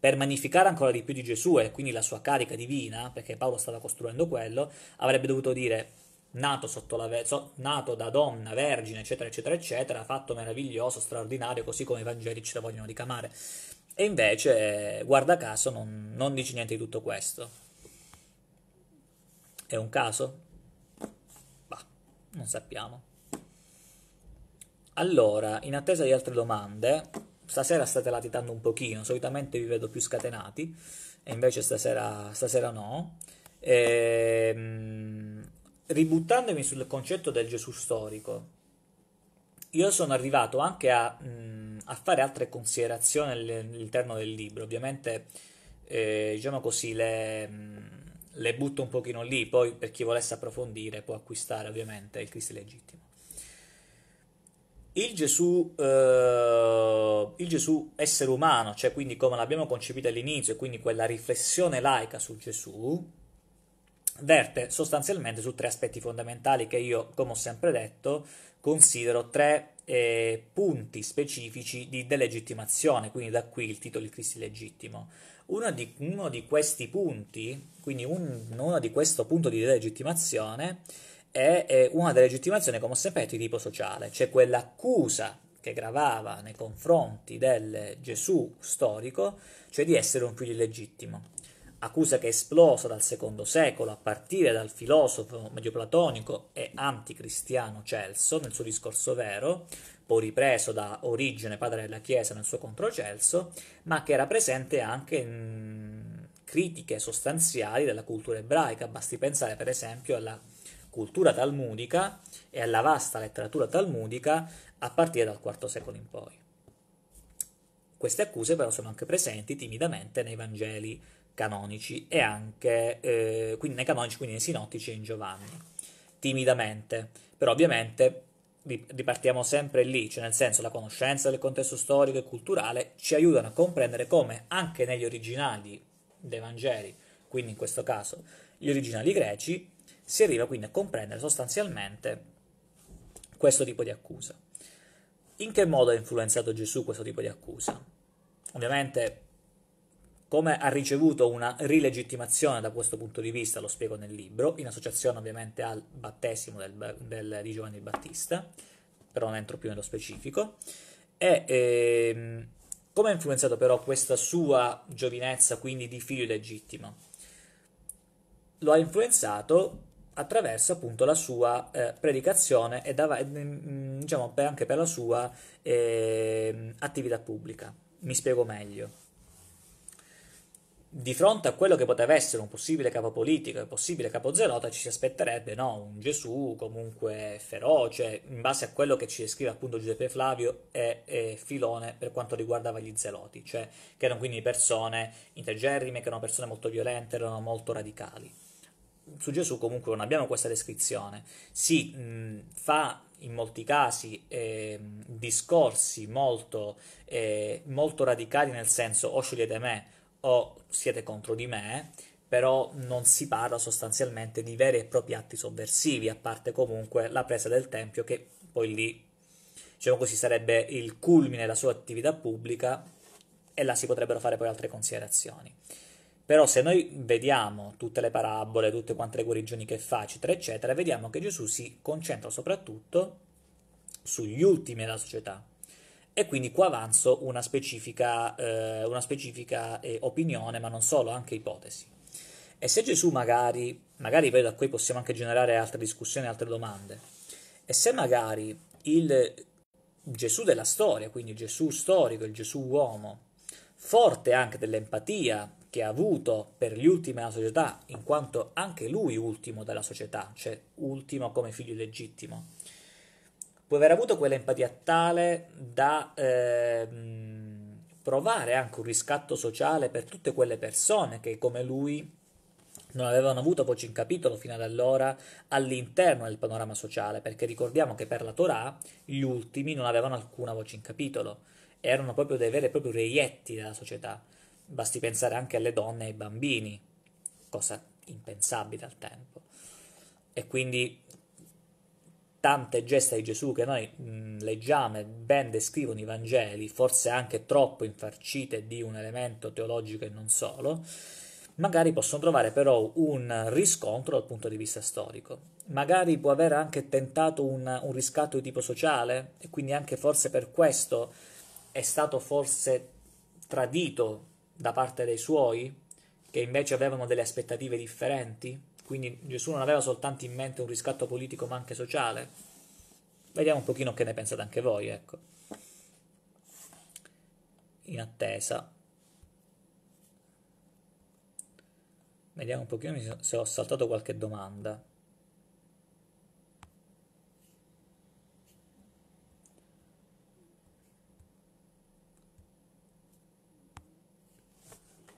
per magnificare ancora di più di Gesù e quindi la sua carica divina, perché Paolo stava costruendo quello, avrebbe dovuto dire nato, la, so, nato da donna, vergine, eccetera, eccetera, eccetera, fatto meraviglioso, straordinario, così come i Vangeli ce la vogliono ricamare. E invece, guarda caso, non, non dice niente di tutto questo. È un caso? Bah, non sappiamo. Allora, in attesa di altre domande, stasera state latitando un pochino, solitamente vi vedo più scatenati, e invece stasera, stasera no. E, ehm, mh, ributtandomi sul concetto del Gesù storico, io sono arrivato anche a, mh, mm, a fare altre considerazioni all'interno del libro, ovviamente eh, diciamo così le... Mh, mm, le butto un pochino lì, poi per chi volesse approfondire può acquistare ovviamente il Cristo legittimo il Gesù, eh, il Gesù essere umano, cioè quindi come l'abbiamo concepito all'inizio, e quindi quella riflessione laica su Gesù, verte sostanzialmente su tre aspetti fondamentali che io, come ho sempre detto, considero tre eh, punti specifici di delegittimazione, quindi da qui il titolo di Cristo legittimo. Uno di, uno di questi punti, quindi un, uno di questo punto di delegittimazione, è è, è una delle legittimazioni, come sapete, di tipo sociale, cioè quell'accusa che gravava nei confronti del Gesù storico, cioè di essere un figlio illegittimo. Accusa che è esplosa dal secondo secolo a partire dal filosofo medioplatonico e anticristiano Celso nel suo discorso vero, poi ripreso da Origene, padre della Chiesa, nel suo contro Celso, ma che era presente anche in critiche sostanziali della cultura ebraica. Basti pensare, per esempio, alla cultura talmudica e alla vasta letteratura talmudica a partire dal IV secolo in poi. Queste accuse però sono anche presenti timidamente nei Vangeli canonici e anche eh, quindi nei canonici, quindi nei sinottici e in Giovanni. Timidamente, però ovviamente ripartiamo sempre lì, cioè nel senso la conoscenza del contesto storico e culturale ci aiutano a comprendere come anche negli originali dei Vangeli, quindi in questo caso gli originali greci, si arriva quindi a comprendere sostanzialmente questo tipo di accusa. In che modo ha influenzato Gesù questo tipo di accusa? Ovviamente, come ha ricevuto una rilegittimazione da questo punto di vista, lo spiego nel libro, in associazione ovviamente al battesimo del, del, di Giovanni il Battista, però non entro più nello specifico, e ehm, come ha influenzato però questa sua giovinezza, quindi di figlio illegittimo? Lo ha influenzato attraverso appunto la sua eh, predicazione e dava, mm, mm, diciamo, per, anche per la sua eh, attività pubblica. Mi spiego meglio. Di fronte a quello che poteva essere un possibile capo politico un possibile capo zelota, ci si aspetterebbe no? un Gesù comunque feroce, in base a quello che ci descrive appunto Giuseppe Flavio e, e Filone per quanto riguardava gli zeloti, cioè che erano quindi persone intergerrime, che erano persone molto violente, erano molto radicali su Gesù comunque non abbiamo questa descrizione. Si mh, fa in molti casi eh, discorsi molto, eh, molto radicali nel senso o scegliete me o siete contro di me, però non si parla sostanzialmente di veri e propri atti sovversivi, a parte comunque la presa del Tempio che poi lì, diciamo così, sarebbe il culmine della sua attività pubblica e là si potrebbero fare poi altre considerazioni. Però se noi vediamo tutte le parabole, tutte quante le guarigioni che fa, eccetera, eccetera, vediamo che Gesù si concentra soprattutto sugli ultimi della società. E quindi qua avanzo una specifica, eh, una specifica eh, opinione, ma non solo, anche ipotesi. E se Gesù magari, magari poi da qui possiamo anche generare altre discussioni, altre domande, e se magari il Gesù della storia, quindi Gesù storico, il Gesù uomo, forte anche dell'empatia che ha avuto per gli ultimi della società, in quanto anche lui ultimo della società, cioè ultimo come figlio legittimo. Può aver avuto quell'empatia tale da eh, provare anche un riscatto sociale per tutte quelle persone che, come lui, non avevano avuto voce in capitolo fino ad allora all'interno del panorama sociale, perché ricordiamo che per la Torah gli ultimi non avevano alcuna voce in capitolo, erano proprio dei veri e propri reietti della società Basti pensare anche alle donne e ai bambini, cosa impensabile al tempo. E quindi tante gesta di Gesù che noi mh, leggiamo e ben descrivono i Vangeli, forse anche troppo infarcite di un elemento teologico e non solo, magari possono trovare però un riscontro dal punto di vista storico. Magari può aver anche tentato un, un riscatto di tipo sociale e quindi anche forse per questo è stato forse tradito da parte dei suoi, che invece avevano delle aspettative differenti? Quindi Gesù non aveva soltanto in mente un riscatto politico ma anche sociale? Vediamo un pochino che ne pensate anche voi, ecco. In attesa. Vediamo un pochino se ho saltato qualche domanda.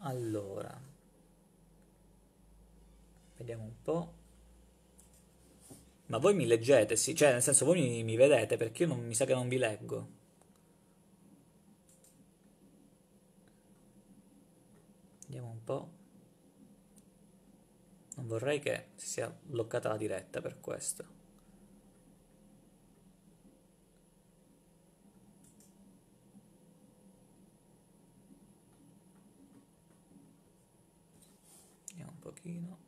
Allora, vediamo un po'. Ma voi mi leggete, sì, cioè nel senso voi mi, mi vedete perché io non, mi sa che non vi leggo. Vediamo un po'. Non vorrei che si sia bloccata la diretta per questo. pochettino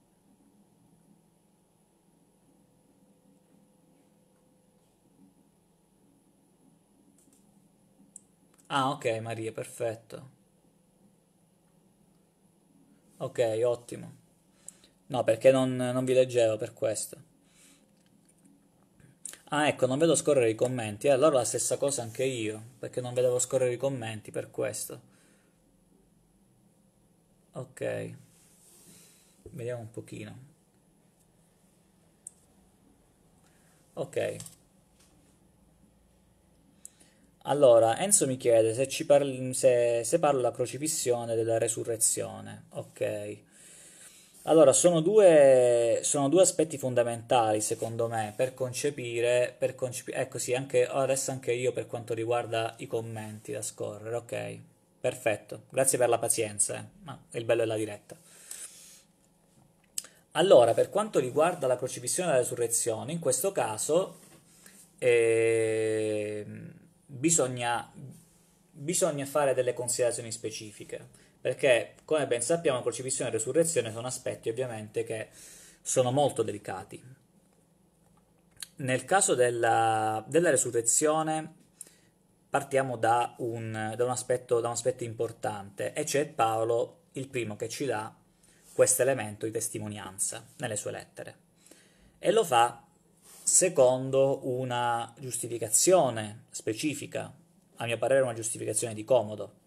ah ok Maria perfetto ok ottimo no perché non, non vi leggevo per questo Ah, ecco, non vedo scorrere i commenti. Eh, allora la stessa cosa anche io, perché non vedevo scorrere i commenti per questo. Ok vediamo un pochino ok allora Enzo mi chiede se, ci parli, se, se parlo della crocifissione e della resurrezione ok allora, sono due, sono due, aspetti fondamentali, secondo me, per concepire, per concepire ecco sì, anche, adesso anche io per quanto riguarda i commenti da scorrere, ok, perfetto, grazie per la pazienza, eh. ma il bello è la diretta. Allora, per quanto riguarda la crocifissione e la resurrezione, in questo caso eh, bisogna, bisogna fare delle considerazioni specifiche, perché come ben sappiamo crocifissione e resurrezione sono aspetti ovviamente che sono molto delicati. Nel caso della, della resurrezione partiamo da un, da, un aspetto, da un aspetto importante, e c'è Paolo, il primo che ci dà questo elemento di testimonianza nelle sue lettere. E lo fa secondo una giustificazione specifica, a mio parere una giustificazione di comodo.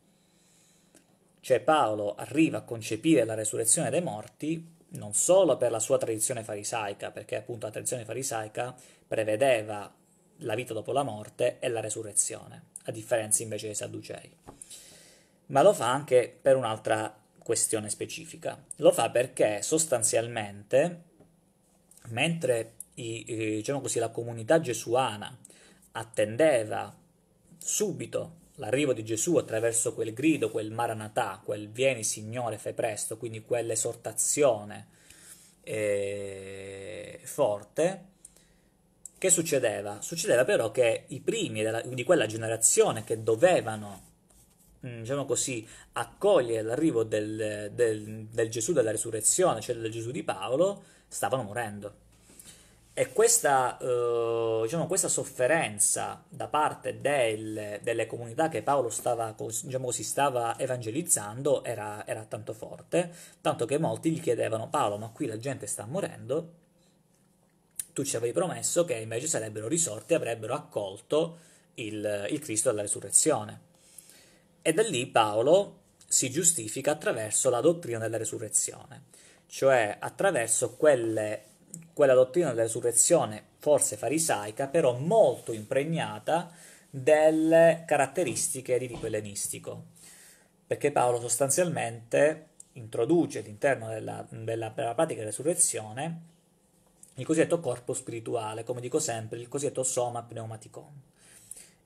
Cioè Paolo arriva a concepire la resurrezione dei morti non solo per la sua tradizione farisaica, perché appunto la tradizione farisaica prevedeva la vita dopo la morte e la resurrezione, a differenza invece dei Sadducei. Ma lo fa anche per un'altra questione specifica. Lo fa perché sostanzialmente, mentre i, diciamo così, la comunità gesuana attendeva subito l'arrivo di Gesù attraverso quel grido, quel maranatà, quel vieni Signore, fai presto, quindi quell'esortazione eh, forte, che succedeva? Succedeva però che i primi della, di quella generazione che dovevano Mm, diciamo così, accoglie l'arrivo del, del, del Gesù della risurrezione, cioè del Gesù di Paolo, stavano morendo. E questa, eh, diciamo, questa, sofferenza da parte del, delle comunità che Paolo stava, diciamo così, stava evangelizzando era, era, tanto forte, tanto che molti gli chiedevano Paolo, ma qui la gente sta morendo, tu ci avevi promesso che invece sarebbero risorti e avrebbero accolto il, il Cristo alla risurrezione. E da lì Paolo si giustifica attraverso la dottrina della resurrezione, cioè attraverso quelle, quella dottrina della resurrezione forse farisaica, però molto impregnata delle caratteristiche di tipo ellenistico, perché Paolo sostanzialmente introduce all'interno della, della, della pratica della resurrezione il cosiddetto corpo spirituale, come dico sempre, il cosiddetto soma pneumaticon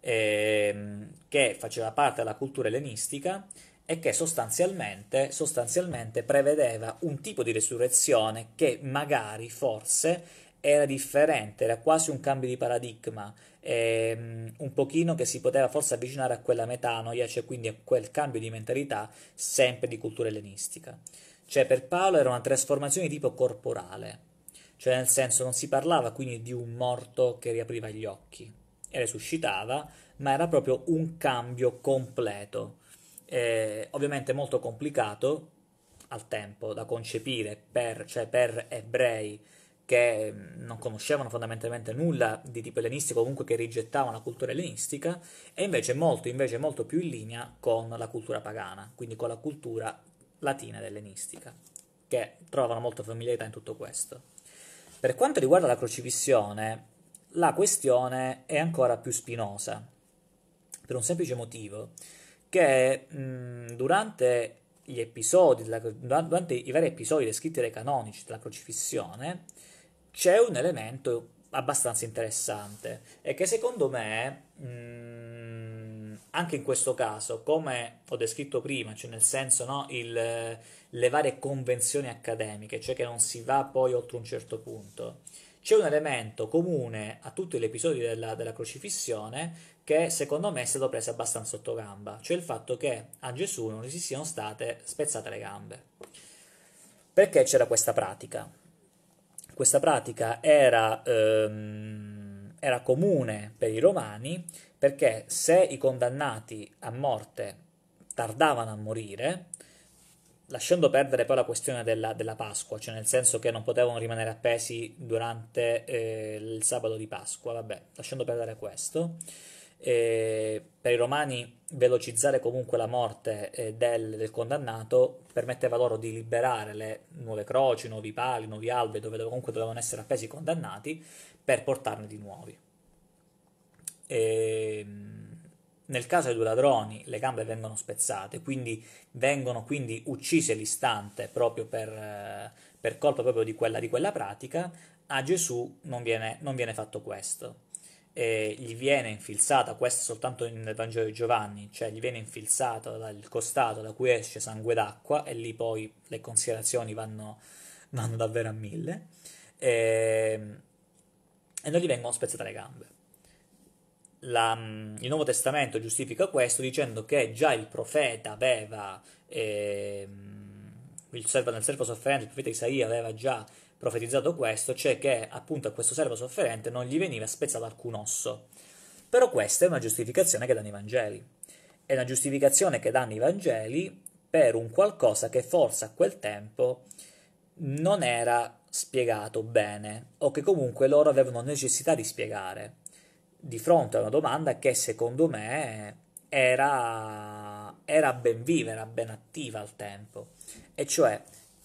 ehm, che faceva parte della cultura ellenistica e che sostanzialmente, sostanzialmente prevedeva un tipo di resurrezione che magari, forse, era differente, era quasi un cambio di paradigma, ehm, un pochino che si poteva forse avvicinare a quella metanoia, cioè quindi a quel cambio di mentalità sempre di cultura ellenistica. Cioè per Paolo era una trasformazione di tipo corporale, cioè nel senso non si parlava quindi di un morto che riapriva gli occhi, e resuscitava, ma era proprio un cambio completo. Eh, ovviamente molto complicato al tempo da concepire per, cioè per ebrei che mm, non conoscevano fondamentalmente nulla di tipo ellenistico, comunque che rigettavano la cultura ellenistica, e invece molto, invece molto più in linea con la cultura pagana, quindi con la cultura latina ed ellenistica, che trovano molta familiarità in tutto questo. Per quanto riguarda la crocifissione, la questione è ancora più spinosa, per un semplice motivo, che mh, mm, durante gli episodi, della, durante i vari episodi descritti dai canonici della crocifissione, c'è un elemento abbastanza interessante e che secondo me, mh, mm, anche in questo caso, come ho descritto prima, cioè nel senso no, il, le varie convenzioni accademiche, cioè che non si va poi oltre un certo punto, c'è un elemento comune a tutti gli episodi della, della crocifissione che secondo me è stato preso abbastanza sotto gamba, cioè il fatto che a Gesù non si siano state spezzate le gambe. Perché c'era questa pratica? Questa pratica era, ehm, era comune per i romani perché se i condannati a morte tardavano a morire, lasciando perdere poi la questione della, della, Pasqua, cioè nel senso che non potevano rimanere appesi durante eh, il sabato di Pasqua, vabbè, lasciando perdere questo. Eh, per i romani velocizzare comunque la morte eh, del, del, condannato permetteva loro di liberare le nuove croci, nuovi pali, nuovi albi dove comunque dovevano essere appesi i condannati per portarne di nuovi. Ehm nel caso dei due ladroni le gambe vengono spezzate, quindi vengono quindi uccisi all'istante proprio per, eh, per colpa proprio di quella, di quella, pratica, a Gesù non viene, non viene fatto questo. E gli viene infilzata, questo soltanto nel Vangelo di Giovanni, cioè gli viene infilzato dal costato da cui esce sangue d'acqua e lì poi le considerazioni vanno, vanno davvero a mille e, ehm, e non gli vengono spezzate le gambe la, mm, il Nuovo Testamento giustifica questo dicendo che già il profeta aveva, eh, il servo, nel servo sofferente, il profeta Isaia aveva già profetizzato questo, cioè che appunto a questo servo sofferente non gli veniva spezzato alcun osso. Però questa è una giustificazione che danno i Vangeli. È una giustificazione che danno i Vangeli per un qualcosa che forse a quel tempo non era spiegato bene o che comunque loro avevano necessità di spiegare di fronte a una domanda che secondo me era, era ben viva, era ben attiva al tempo, e cioè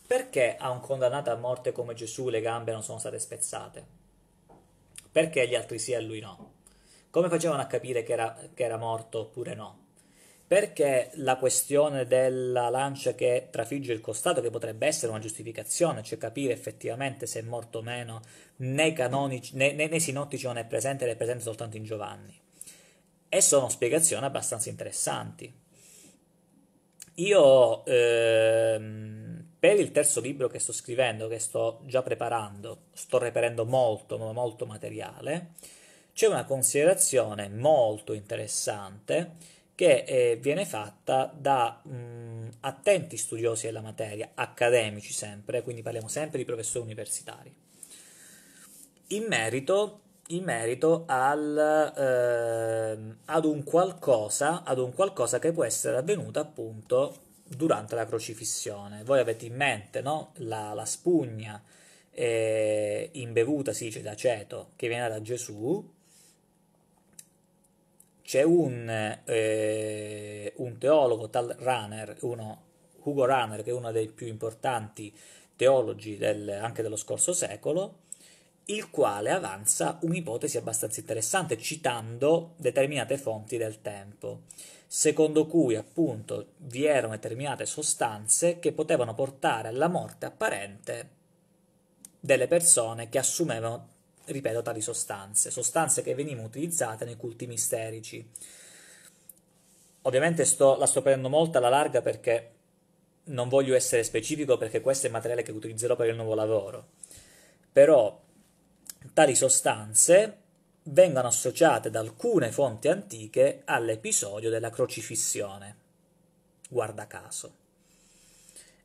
perché a un condannato a morte come Gesù le gambe non sono state spezzate? Perché gli altri sì e a lui no? Come facevano a capire che era, che era morto oppure no? perché la questione della lancia che trafigge il costato, che potrebbe essere una giustificazione, cioè capire effettivamente se è morto o meno, nei, canonici, nei, nei, sinottici non è presente ed è presente soltanto in Giovanni. E sono spiegazioni abbastanza interessanti. Io ehm, per il terzo libro che sto scrivendo, che sto già preparando, sto reperendo molto, molto materiale, c'è una considerazione molto interessante che eh, viene fatta da mh, mm, attenti studiosi della materia, accademici sempre, quindi parliamo sempre di professori universitari. In merito, in merito al, eh, ad, un qualcosa, ad un qualcosa che può essere avvenuto appunto durante la crocifissione. Voi avete in mente no? la, la spugna eh, imbevuta, si cioè dice, d'aceto che viene da Gesù, c'è un, eh, un, teologo, tal Runner, uno, Hugo Runner, che è uno dei più importanti teologi del, anche dello scorso secolo, il quale avanza un'ipotesi abbastanza interessante, citando determinate fonti del tempo, secondo cui appunto vi erano determinate sostanze che potevano portare alla morte apparente delle persone che assumevano ripeto, tali sostanze, sostanze che venivano utilizzate nei culti misterici. Ovviamente sto, la sto prendendo molto alla larga perché non voglio essere specifico perché questo è il materiale che utilizzerò per il nuovo lavoro. Però tali sostanze vengono associate da alcune fonti antiche all'episodio della crocifissione. Guarda caso.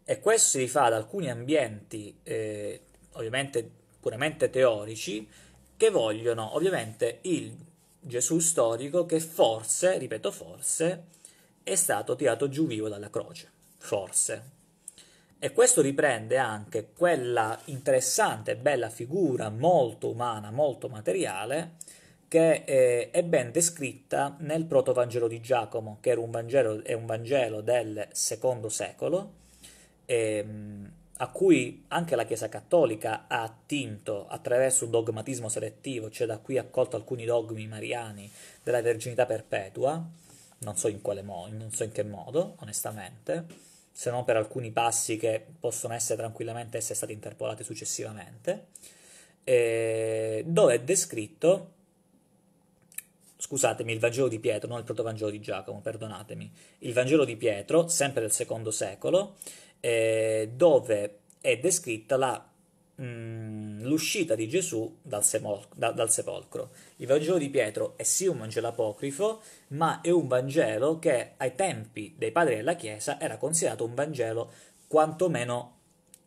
E questo si rifà ad alcuni ambienti, eh, ovviamente puramente teorici che vogliono ovviamente il Gesù storico che forse, ripeto forse, è stato tirato giù vivo dalla croce, forse. E questo riprende anche quella interessante e bella figura molto umana, molto materiale, che eh, è ben descritta nel Protovangelo di Giacomo, che un Vangelo, è un Vangelo del secondo secolo, ehm, a cui anche la Chiesa Cattolica ha attinto attraverso un dogmatismo selettivo, cioè da qui ha accolto alcuni dogmi mariani della verginità perpetua, non so in quale modo, non so in che modo, onestamente, se non per alcuni passi che possono essere tranquillamente essere stati interpolati successivamente, eh, dove è descritto scusatemi, il Vangelo di Pietro, non il Protovangelo di Giacomo, perdonatemi, il Vangelo di Pietro, sempre del secondo secolo, eh, dove è descritta la, mh, mm, l'uscita di Gesù dal, semol- da, dal, sepolcro. Il Vangelo di Pietro è sì un Vangelo apocrifo, ma è un Vangelo che ai tempi dei padri della Chiesa era considerato un Vangelo quantomeno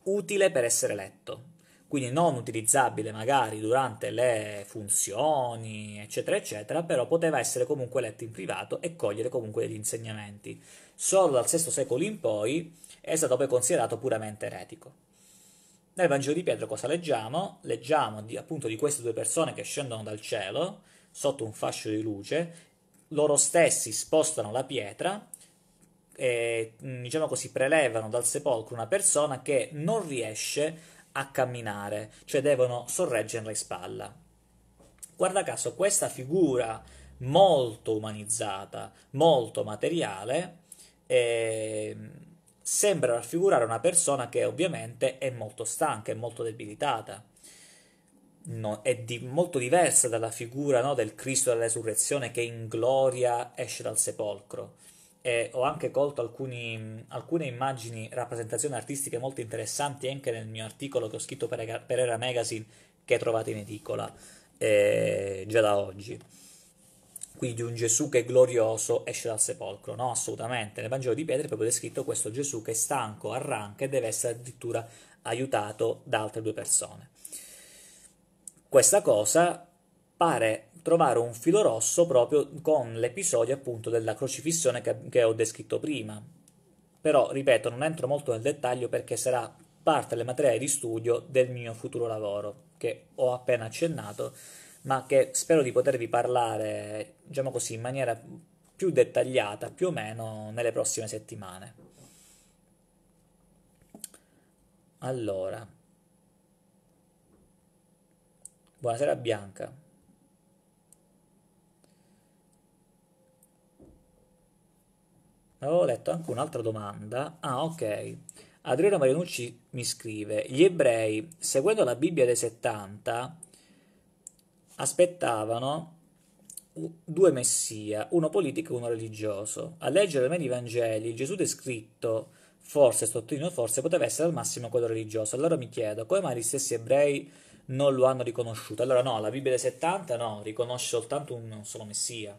utile per essere letto. Quindi non utilizzabile magari durante le funzioni, eccetera, eccetera, però poteva essere comunque letto in privato e cogliere comunque degli insegnamenti. Solo dal VI secolo in poi è stato poi considerato puramente eretico. Nel Vangelo di Pietro cosa leggiamo? Leggiamo di, appunto di queste due persone che scendono dal cielo sotto un fascio di luce, loro stessi spostano la pietra e mm, diciamo così prelevano dal sepolcro una persona che non riesce a camminare, cioè devono sorreggerla in spalla. Guarda caso, questa figura molto umanizzata, molto materiale, eh, sembra raffigurare una persona che ovviamente è molto stanca, è molto debilitata. No, è di, molto diversa dalla figura no, del Cristo della resurrezione che in gloria esce dal sepolcro. E ho anche colto alcuni, alcune immagini, rappresentazioni artistiche molto interessanti anche nel mio articolo che ho scritto per, per Era Magazine che trovate in edicola eh, già da oggi quindi un Gesù che è glorioso esce dal sepolcro, no assolutamente, nel Vangelo di Pietro è proprio descritto questo Gesù che è stanco, arranca e deve essere addirittura aiutato da altre due persone. Questa cosa pare trovare un filo rosso proprio con l'episodio appunto della crocifissione che, che ho descritto prima, però ripeto non entro molto nel dettaglio perché sarà parte del materiale di studio del mio futuro lavoro che ho appena accennato ma che spero di potervi parlare, diciamo così, in maniera più dettagliata, più o meno, nelle prossime settimane. Allora. Buonasera Bianca. Avevo letto anche un'altra domanda. Ah, ok. Adriano Marinucci mi scrive: Gli ebrei, seguendo la Bibbia dei 70, aspettavano due messia, uno politico e uno religioso. A leggere almeno i Vangeli, il Gesù descritto, forse, sottolineo forse, poteva essere al massimo quello religioso. Allora mi chiedo, come mai gli stessi ebrei non lo hanno riconosciuto? Allora no, la Bibbia dei 70 no, riconosce soltanto un, solo messia.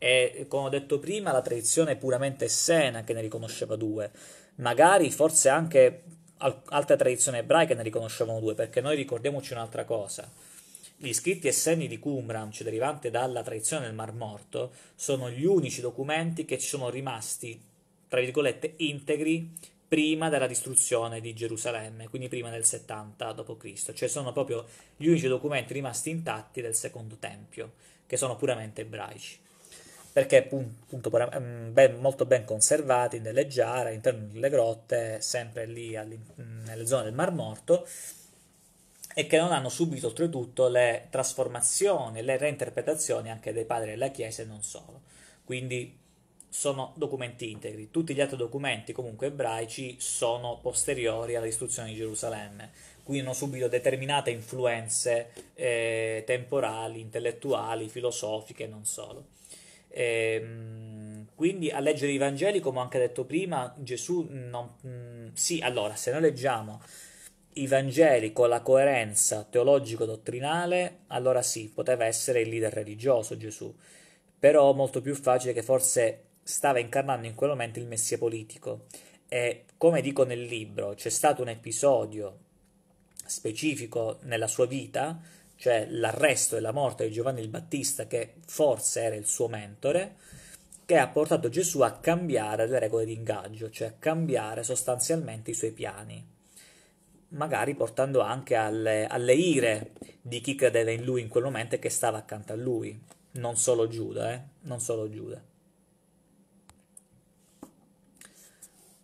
E come ho detto prima, la tradizione puramente essena che ne riconosceva due. Magari forse anche al- altre tradizioni ebraiche ne riconoscevano due, perché noi ricordiamoci un'altra cosa gli scritti e segni di Qumranch cioè derivante dalla tradizione del Mar Morto sono gli unici documenti che ci sono rimasti, tra virgolette, integri prima della distruzione di Gerusalemme, quindi prima del 70 d.C., cioè sono proprio gli unici documenti rimasti intatti del secondo tempio, che sono puramente ebraici, perché appunto mm, ben, molto ben conservati nelle giare, all'interno delle grotte, sempre lì nelle zone del Mar Morto, e che non hanno subito oltretutto le trasformazioni, le reinterpretazioni anche dei padri della Chiesa e non solo. Quindi sono documenti integri. Tutti gli altri documenti, comunque ebraici, sono posteriori alla distruzione di Gerusalemme, quindi hanno subito determinate influenze eh, temporali, intellettuali, filosofiche e non solo. E, ehm, quindi a leggere i Vangeli, come ho anche detto prima, Gesù non... Mh, mm, sì, allora, se noi leggiamo i Vangeli con la coerenza teologico-dottrinale, allora sì, poteva essere il leader religioso Gesù, però molto più facile che forse stava incarnando in quel momento il messia politico. E come dico nel libro, c'è stato un episodio specifico nella sua vita, cioè l'arresto e la morte di Giovanni il Battista, che forse era il suo mentore, che ha portato Gesù a cambiare le regole di ingaggio, cioè a cambiare sostanzialmente i suoi piani magari portando anche alle, alle ire di chi credeva in lui in quel momento e che stava accanto a lui, non solo Giuda, eh? non solo Giuda.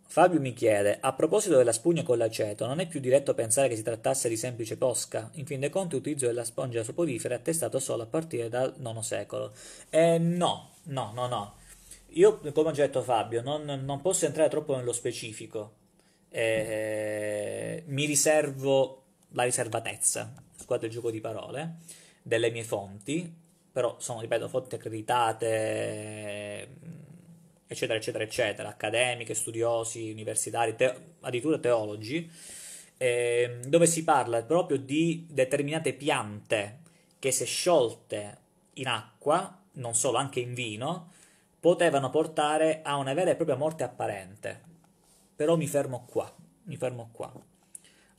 Fabio mi chiede, a proposito della spugna con l'aceto, non è più diretto pensare che si trattasse di semplice posca? In fin dei conti l'utilizzo della spugna soporifera è attestato solo a partire dal IX secolo. Eh, no, no, no, no. Io, come ho già detto Fabio, non, non posso entrare troppo nello specifico, eh, mi riservo la riservatezza, scusate il gioco di parole, delle mie fonti, però sono, ripeto, fonti accreditate, mm, eccetera, eccetera, eccetera, accademiche, studiosi, universitari, te- addirittura teologi, eh, dove si parla proprio di determinate piante che se sciolte in acqua, non solo, anche in vino, potevano portare a una vera e propria morte apparente però mi fermo qua, mi fermo qua.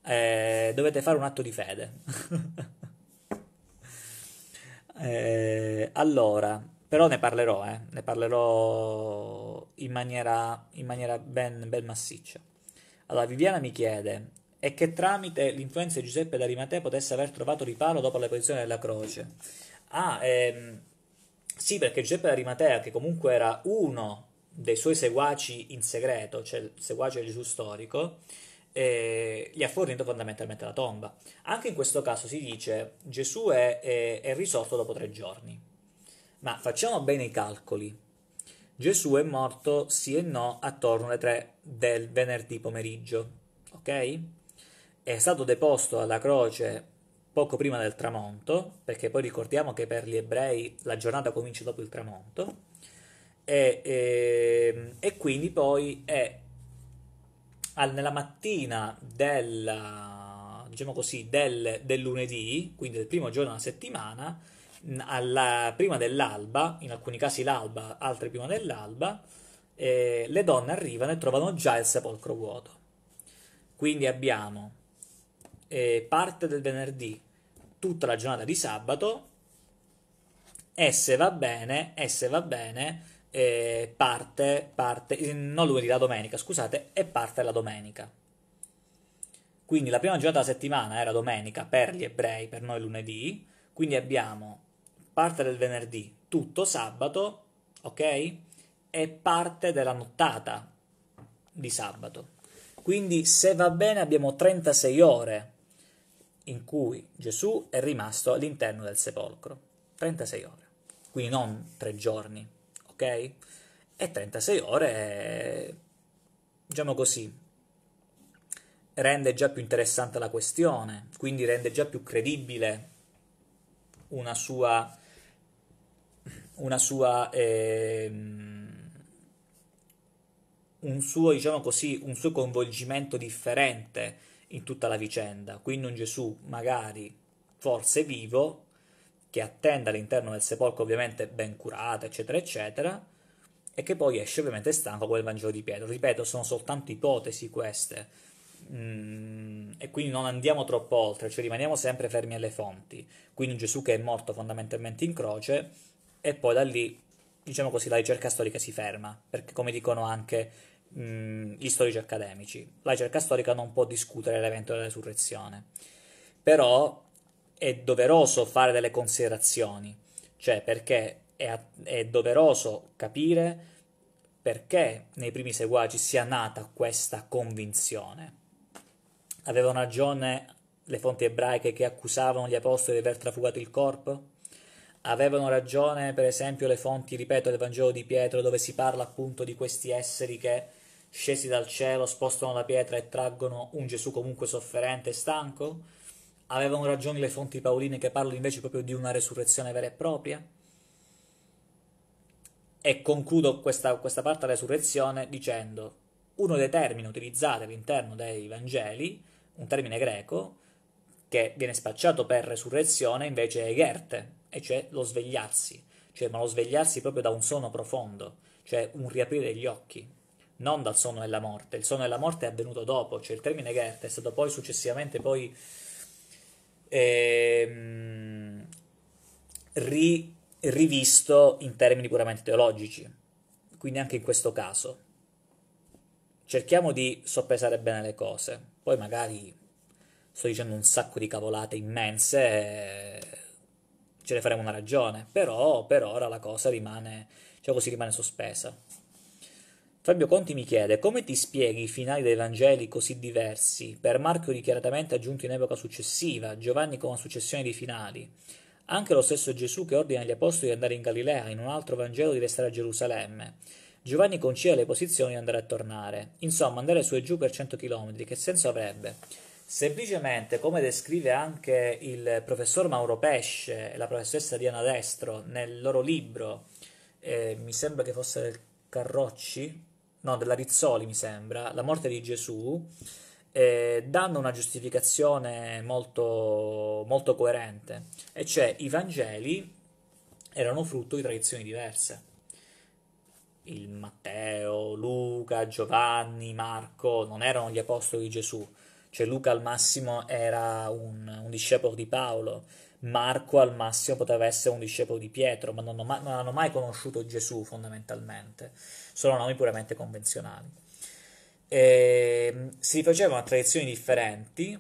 Eh, dovete fare un atto di fede. eh, allora, però ne parlerò, eh, ne parlerò in maniera, in maniera ben, ben massiccia. Allora, Viviana mi chiede, e che tramite l'influenza di Giuseppe d'Arimatea potesse aver trovato riparo dopo la posizione della croce? Ah, ehm, sì, perché Giuseppe d'Arimatea, che comunque era uno dei suoi seguaci in segreto, cioè il seguace di Gesù storico, eh, gli ha fornito fondamentalmente la tomba. Anche in questo caso si dice Gesù è, è, è risorto dopo tre giorni. Ma facciamo bene i calcoli. Gesù è morto sì e no attorno alle tre del venerdì pomeriggio, ok? È stato deposto alla croce poco prima del tramonto, perché poi ricordiamo che per gli ebrei la giornata comincia dopo il tramonto e, e, ehm, e quindi poi è al, nella mattina della, diciamo così, del, del lunedì, quindi del primo giorno della settimana, alla, prima dell'alba, in alcuni casi l'alba, altri prima dell'alba, eh, le donne arrivano e trovano già il sepolcro vuoto. Quindi abbiamo eh, parte del venerdì, tutta la giornata di sabato, e se va bene, e se va bene, eh, parte, parte, non lunedì, la domenica, scusate, e parte la domenica. Quindi la prima giornata della settimana era domenica per gli ebrei, per noi lunedì, quindi abbiamo parte del venerdì, tutto sabato, ok? E parte della nottata di sabato. Quindi se va bene abbiamo 36 ore in cui Gesù è rimasto all'interno del sepolcro. 36 ore, quindi non tre giorni ok? E 36 ore, diciamo così, rende già più interessante la questione, quindi rende già più credibile una sua, una sua eh, un suo, diciamo così, un suo coinvolgimento differente in tutta la vicenda. Quindi un Gesù magari forse vivo, che attende all'interno del sepolcro ovviamente ben curata, eccetera, eccetera, e che poi esce ovviamente stanco con il Vangelo di Pietro. Ripeto, sono soltanto ipotesi queste, mm, e quindi non andiamo troppo oltre, cioè rimaniamo sempre fermi alle fonti. Quindi un Gesù che è morto fondamentalmente in croce, e poi da lì, diciamo così, la ricerca storica si ferma, perché come dicono anche mm, gli storici accademici, la ricerca storica non può discutere l'evento della resurrezione. Però è doveroso fare delle considerazioni, cioè perché è, è doveroso capire perché nei primi seguaci sia nata questa convinzione. Avevano ragione le fonti ebraiche che accusavano gli apostoli di aver trafugato il corpo? Avevano ragione, per esempio, le fonti, ripeto, del Vangelo di Pietro, dove si parla appunto di questi esseri che, scesi dal cielo, spostano la pietra e traggono un Gesù comunque sofferente e stanco? Avevano ragione le fonti paoline che parlano invece proprio di una resurrezione vera e propria? E concludo questa, questa parte della resurrezione dicendo uno dei termini utilizzati all'interno dei Vangeli, un termine greco, che viene spacciato per resurrezione invece è gerte, e cioè lo svegliarsi, cioè ma lo svegliarsi proprio da un sonno profondo, cioè un riaprire gli occhi, non dal sonno della morte. Il sonno della morte è avvenuto dopo, cioè il termine gerte è stato poi successivamente poi ehm, ri, rivisto in termini puramente teologici. Quindi anche in questo caso cerchiamo di soppesare bene le cose. Poi magari sto dicendo un sacco di cavolate immense, eh, ce ne faremo una ragione, però per ora la cosa rimane, diciamo così, rimane sospesa. Fabio Conti mi chiede come ti spieghi i finali dei Vangeli così diversi, per Marco dichiaratamente aggiunto in epoca successiva, Giovanni con una successione di finali. Anche lo stesso Gesù che ordina agli apostoli di andare in Galilea, in un altro Vangelo di restare a Gerusalemme. Giovanni concilia le posizioni di andare a tornare. Insomma, andare su e giù per 100 km, che senso avrebbe? Semplicemente, come descrive anche il professor Mauro Pesce e la professoressa Diana Destro nel loro libro, eh, mi sembra che fosse del Carrocci, no, della Rizzoli mi sembra, la morte di Gesù, eh, danno una giustificazione molto, molto coerente, e cioè i Vangeli erano frutto di tradizioni diverse. Il Matteo, Luca, Giovanni, Marco non erano gli apostoli di Gesù, cioè Luca al massimo era un, un discepolo di Paolo, Marco al massimo poteva essere un discepolo di Pietro, ma non, ma non, hanno mai conosciuto Gesù fondamentalmente, sono nomi puramente convenzionali. E, ehm, si facevano tradizioni differenti,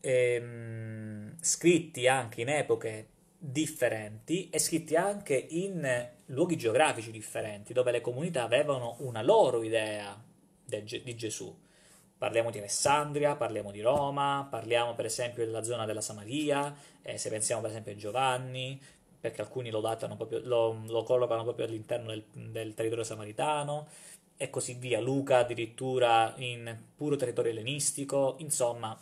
e, ehm, scritti anche in epoche differenti e scritti anche in luoghi geografici differenti, dove le comunità avevano una loro idea de, di Gesù Parliamo di Alessandria, parliamo di Roma, parliamo per esempio della zona della Samaria, eh, se pensiamo per esempio a Giovanni, perché alcuni lo, datano proprio, lo, lo collocano proprio all'interno del, del territorio samaritano e così via. Luca addirittura in puro territorio ellenistico, insomma,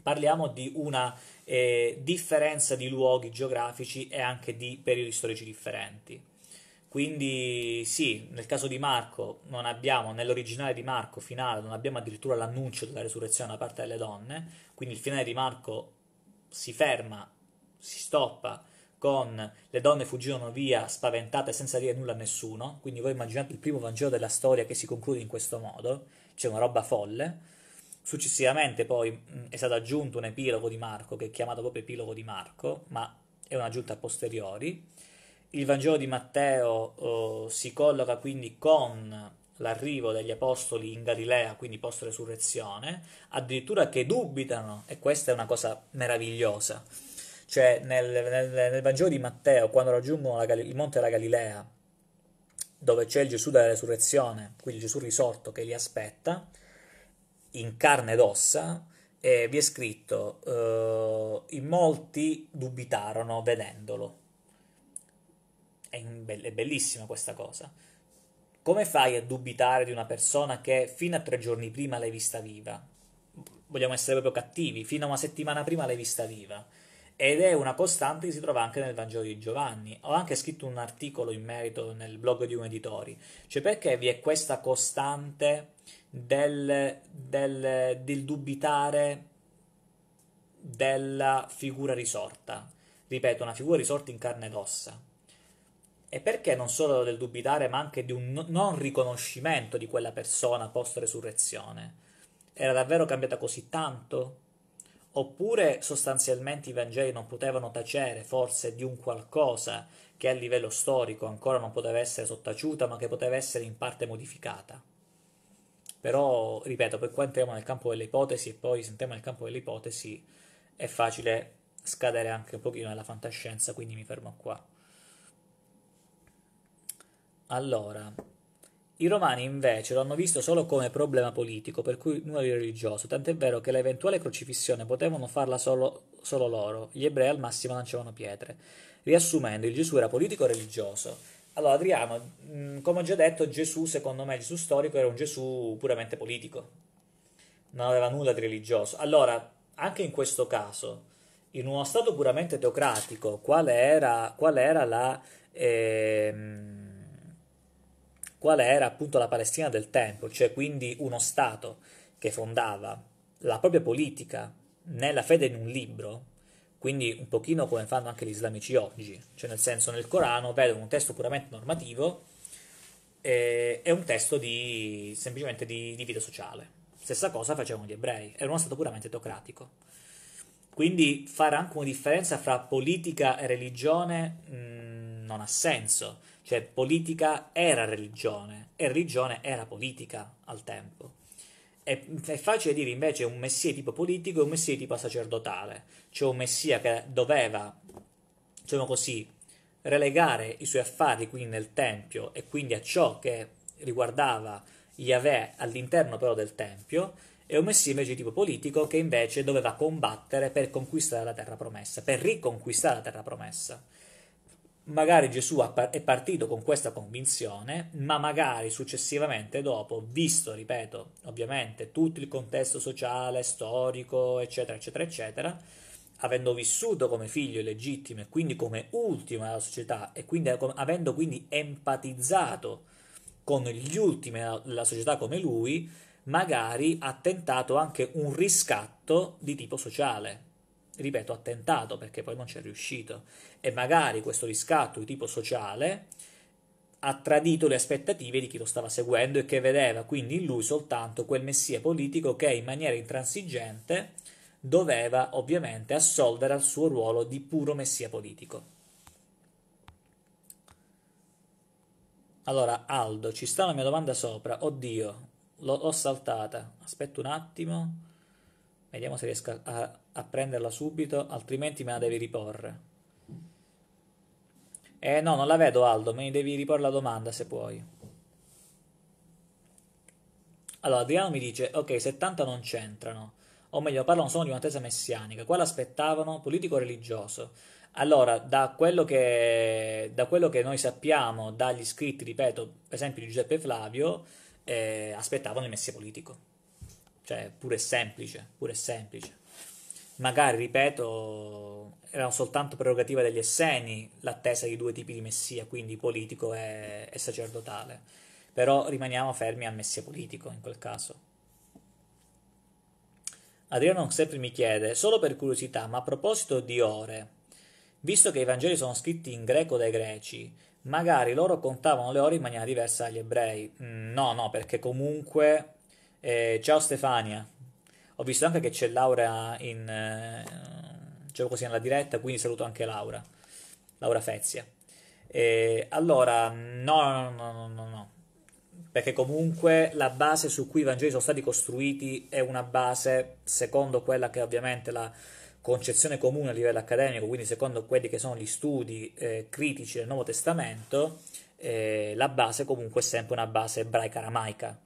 parliamo di una eh, differenza di luoghi geografici e anche di periodi storici differenti. Quindi sì, nel caso di Marco non abbiamo, nell'originale di Marco finale, non abbiamo addirittura l'annuncio della resurrezione da parte delle donne, quindi il finale di Marco si ferma, si stoppa con le donne fuggirono via spaventate senza dire nulla a nessuno, quindi voi immaginate il primo Vangelo della storia che si conclude in questo modo, c'è una roba folle. Successivamente poi è stato aggiunto un epilogo di Marco, che è chiamato proprio epilogo di Marco, ma è un'aggiunta a posteriori il Vangelo di Matteo eh, si colloca quindi con l'arrivo degli apostoli in Galilea, quindi post-resurrezione, addirittura che dubitano, e questa è una cosa meravigliosa. Cioè, nel, nel, nel Vangelo di Matteo, quando raggiungono Gali- il monte della Galilea, dove c'è il Gesù della resurrezione, quindi Gesù risorto che li aspetta, in carne ed ossa, eh, vi è scritto, eh, in molti dubitarono vedendolo è, be- è bellissima questa cosa. Come fai a dubitare di una persona che fino a tre giorni prima l'hai vista viva? Vogliamo essere proprio cattivi, fino a una settimana prima l'hai vista viva. Ed è una costante che si trova anche nel Vangelo di Giovanni. Ho anche scritto un articolo in merito nel blog di un editori. Cioè perché vi è questa costante del, del, del dubitare della figura risorta. Ripeto, una figura risorta in carne ed ossa. E perché non solo del dubitare, ma anche di un non riconoscimento di quella persona post-resurrezione? Era davvero cambiata così tanto? Oppure sostanzialmente i Vangeli non potevano tacere forse di un qualcosa che a livello storico ancora non poteva essere sottaciuta, ma che poteva essere in parte modificata? Però, ripeto, per qua entriamo nel campo delle ipotesi e poi se entriamo nel campo delle ipotesi è facile scadere anche un pochino nella fantascienza, quindi mi fermo qua. Allora, i romani invece lo hanno visto solo come problema politico, per cui nulla di religioso, tant'è vero che l'eventuale crocifissione potevano farla solo, solo loro, gli ebrei al massimo lanciavano pietre. Riassumendo, il Gesù era politico-religioso, o allora, Adriano, mm, come ho già detto, Gesù, secondo me, Gesù storico era un Gesù puramente politico, non aveva nulla di religioso. Allora, anche in questo caso, in uno Stato puramente teocratico, qual era, qual era la, eh, qual era appunto la Palestina del tempo, cioè quindi uno Stato che fondava la propria politica nella fede in un libro, quindi un pochino come fanno anche gli islamici oggi, cioè nel senso nel Corano vedono un testo puramente normativo e, eh, e un testo di, semplicemente di, di vita sociale. Stessa cosa facevano gli ebrei, era uno Stato puramente teocratico. Quindi fare anche una differenza fra politica e religione mh, mm, non ha senso cioè politica era religione e religione era politica al tempo. È, è facile dire invece un messia tipo politico e un messia tipo sacerdotale, cioè un messia che doveva, diciamo così, relegare i suoi affari quindi nel Tempio e quindi a ciò che riguardava Yahweh all'interno però del Tempio, e un messia invece di tipo politico che invece doveva combattere per conquistare la terra promessa, per riconquistare la terra promessa magari Gesù è partito con questa convinzione, ma magari successivamente dopo, visto, ripeto, ovviamente tutto il contesto sociale, storico, eccetera, eccetera, eccetera, avendo vissuto come figlio illegittimo e quindi come ultimo della società e quindi avendo quindi empatizzato con gli ultimi della società come lui, magari ha tentato anche un riscatto di tipo sociale, ripeto, ha tentato perché poi non c'è riuscito e magari questo riscatto di tipo sociale ha tradito le aspettative di chi lo stava seguendo e che vedeva quindi in lui soltanto quel messia politico che in maniera intransigente doveva ovviamente assolvere al suo ruolo di puro messia politico. Allora, Aldo, ci sta la mia domanda sopra. Oddio, l'ho saltata. Aspetta un attimo. Vediamo se riesco a, a prenderla subito, altrimenti me la devi riporre. Eh no, non la vedo Aldo, mi devi riporre la domanda se puoi. Allora, Adriano mi dice, ok, 70 non c'entrano, o meglio, parlano solo di un'attesa messianica, quale aspettavano politico-religioso. Allora, da quello, che, da quello, che, noi sappiamo dagli scritti, ripeto, per esempio di Giuseppe Flavio, eh, aspettavano il messia politico cioè pure semplice, pure semplice. Magari, ripeto, era soltanto prerogativa degli esseni l'attesa di due tipi di messia, quindi politico e, e sacerdotale. Però rimaniamo fermi al messia politico in quel caso. Adriano sempre mi chiede, solo per curiosità, ma a proposito di ore, visto che i Vangeli sono scritti in greco dai greci, magari loro contavano le ore in maniera diversa dagli ebrei. Mm, no, no, perché comunque eh, ciao Stefania, ho visto anche che c'è Laura in... Eh, diciamo così nella diretta, quindi saluto anche Laura, Laura Fezia. Eh, allora, no, no, no, no, no, perché comunque la base su cui i Vangeli sono stati costruiti è una base secondo quella che è ovviamente la concezione comune a livello accademico, quindi secondo quelli che sono gli studi eh, critici del Nuovo Testamento, eh, la base comunque è sempre una base ebraica-aramaica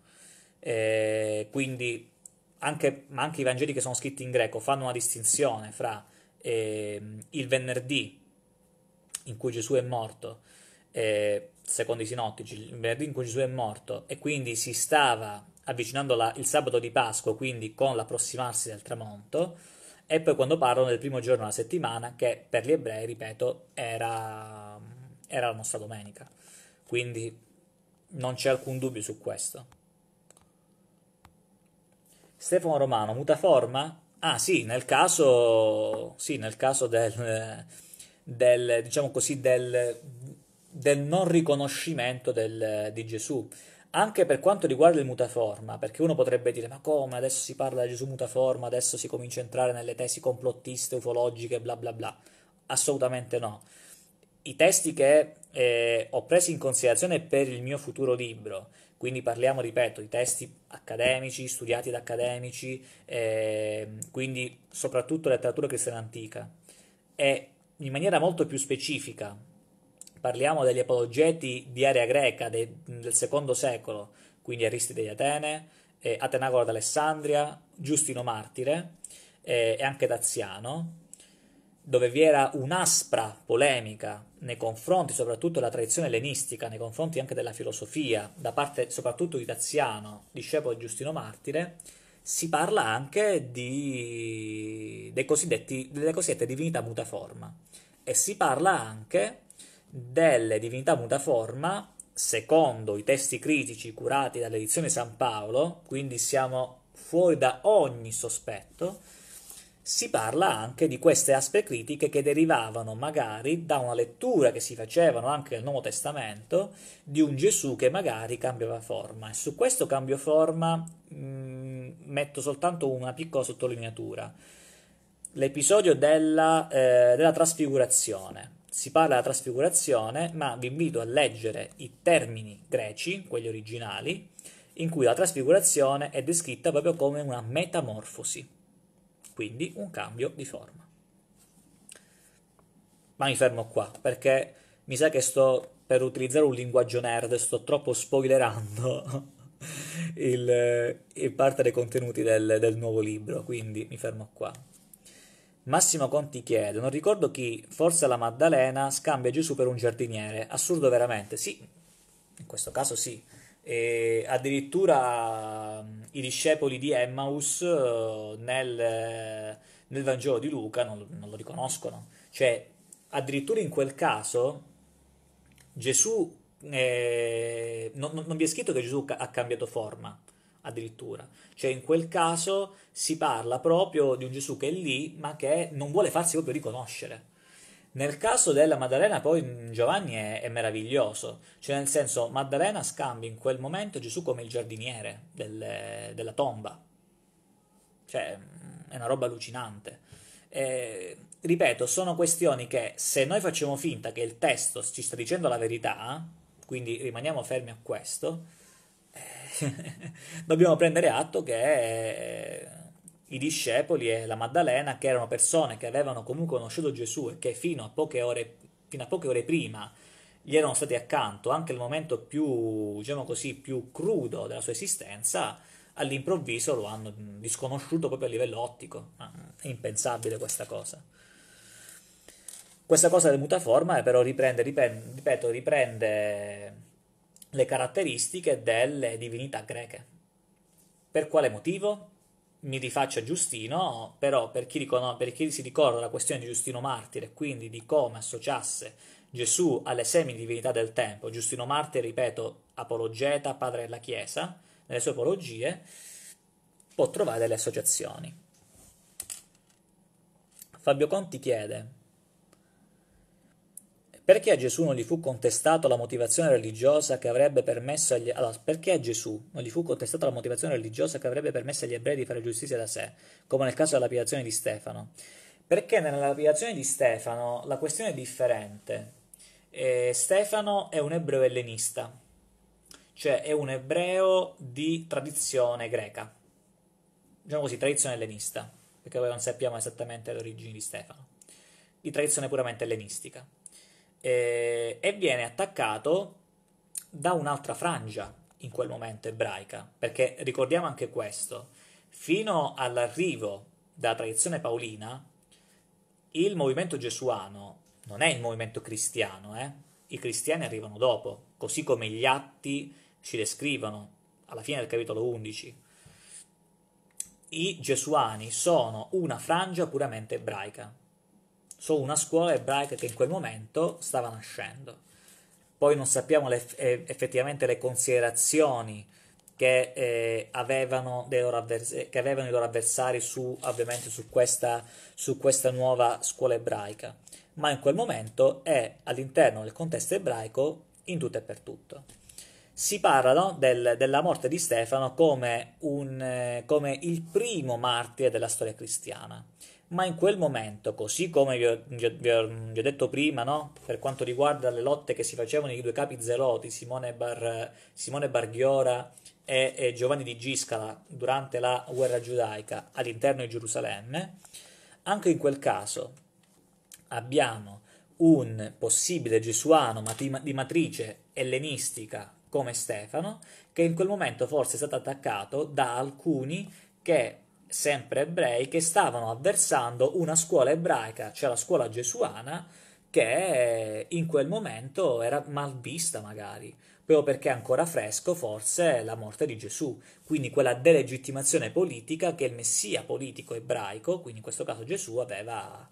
eh, quindi anche, ma anche i Vangeli che sono scritti in greco fanno una distinzione fra eh, il venerdì in cui Gesù è morto, eh, secondo i sinottici, il venerdì in cui Gesù è morto e quindi si stava avvicinando la, il sabato di Pasqua, quindi con l'approssimarsi del tramonto, e poi quando parlano del primo giorno della settimana, che per gli ebrei, ripeto, era, era la nostra domenica. Quindi non c'è alcun dubbio su questo. Stefano Romano, mutaforma? Ah sì, nel caso, sì, nel caso del, del, diciamo così, del, del non riconoscimento di Gesù. Anche per quanto riguarda il mutaforma, perché uno potrebbe dire: Ma come adesso si parla di Gesù mutaforma, adesso si comincia a entrare nelle tesi complottiste, ufologiche, bla bla bla. Assolutamente no. I testi che eh, ho preso in considerazione per il mio futuro libro, quindi parliamo, ripeto, di testi accademici, studiati da accademici, eh, quindi soprattutto letteratura cristiana antica. E in maniera molto più specifica parliamo degli apologeti di area greca de, del secondo secolo, quindi Aristide di Atene, eh, Atenagora d'Alessandria, Giustino Martire eh, e anche Daziano dove vi era un'aspra polemica nei confronti soprattutto della tradizione ellenistica, nei confronti anche della filosofia, da parte soprattutto di Taziano, discepolo di Giustino Martire, si parla anche di, delle cosiddette divinità mutaforma e si parla anche delle divinità mutaforma secondo i testi critici curati dall'edizione San Paolo, quindi siamo fuori da ogni sospetto, si parla anche di queste aspe critiche che derivavano magari da una lettura che si facevano anche nel Nuovo Testamento di un Gesù che magari cambiava forma. E su questo cambio forma mh, mm, metto soltanto una piccola sottolineatura. L'episodio della, eh, della trasfigurazione. Si parla della trasfigurazione, ma vi invito a leggere i termini greci, quelli originali, in cui la trasfigurazione è descritta proprio come una metamorfosi quindi un cambio di forma. Ma mi fermo qua perché mi sa che sto per utilizzare un linguaggio nerd, sto troppo spoilerando il, il parte dei contenuti del, del nuovo libro, quindi mi fermo qua. Massimo Conti chiede, non ricordo chi, forse la Maddalena, scambia Gesù per un giardiniere. Assurdo veramente? Sì, in questo caso sì. E addirittura i discepoli di Emmaus eh, nel, nel Vangelo di Luca non, non lo riconoscono. Cioè, addirittura in quel caso Gesù eh, non, non, vi è scritto che Gesù ha cambiato forma addirittura cioè in quel caso si parla proprio di un Gesù che è lì ma che non vuole farsi proprio riconoscere nel caso della Maddalena poi Giovanni è, è, meraviglioso, cioè nel senso Maddalena scambia in quel momento Gesù come il giardiniere del, della tomba, cioè è una roba allucinante. E, ripeto, sono questioni che se noi facciamo finta che il testo ci sta dicendo la verità, quindi rimaniamo fermi a questo, eh, dobbiamo prendere atto che... Eh, i discepoli e la Maddalena, che erano persone che avevano comunque conosciuto Gesù e che fino a poche ore, a poche ore prima gli erano stati accanto, anche il momento più, diciamo così, più crudo della sua esistenza, all'improvviso lo hanno mm, disconosciuto proprio a livello ottico. Mm, è impensabile questa cosa. Questa cosa del mutaforma eh, però riprende, riprende, ripeto, riprende le caratteristiche delle divinità greche. Per quale motivo? mi rifaccio a Giustino, però per chi, ricorda, per chi si ricorda la questione di Giustino Martire, quindi di come associasse Gesù alle semi divinità del tempo, Giustino Martire, ripeto, apologeta, padre della Chiesa, nelle sue apologie, può trovare delle associazioni. Fabio Conti chiede perché a Gesù non gli fu contestata la motivazione religiosa che avrebbe permesso agli, allora, a Gesù non gli fu contestata la motivazione religiosa che avrebbe permesso agli ebrei di fare giustizia da sé, come nel caso della lapidazione di Stefano? Perché nella lapidazione di Stefano la questione è differente. Eh, Stefano è un ebreo ellenista, cioè è un ebreo di tradizione greca, diciamo così, tradizione ellenista, perché poi non sappiamo esattamente le origini di Stefano, di tradizione puramente ellenistica eh, e viene attaccato da un'altra frangia in quel momento ebraica, perché ricordiamo anche questo, fino all'arrivo della tradizione paolina, il movimento gesuano non è il movimento cristiano, eh? i cristiani arrivano dopo, così come gli atti ci descrivono alla fine del capitolo 11. I gesuani sono una frangia puramente ebraica, su una scuola ebraica che in quel momento stava nascendo. Poi non sappiamo le, eh, effettivamente le considerazioni che, eh, avevano, avvers- eh, che avevano, i loro avversari su, su, questa, su questa nuova scuola ebraica, ma in quel momento è all'interno del contesto ebraico in tutto e per tutto si parla no, del, della morte di Stefano come, un, eh, come, il primo martire della storia cristiana ma in quel momento, così come vi ho, vi ho, vi ho, vi ho detto prima, no? per quanto riguarda le lotte che si facevano i due capi zeloti, Simone, Bar, Simone Barghiora e, e, Giovanni di Giscala, durante la guerra giudaica all'interno di Gerusalemme, anche in quel caso abbiamo un possibile gesuano di matrice ellenistica come Stefano, che in quel momento forse è stato attaccato da alcuni che sempre ebrei, che stavano avversando una scuola ebraica, cioè la scuola gesuana, che in quel momento era mal vista magari, proprio perché è ancora fresco forse la morte di Gesù, quindi quella delegittimazione politica che il messia politico ebraico, quindi in questo caso Gesù, aveva,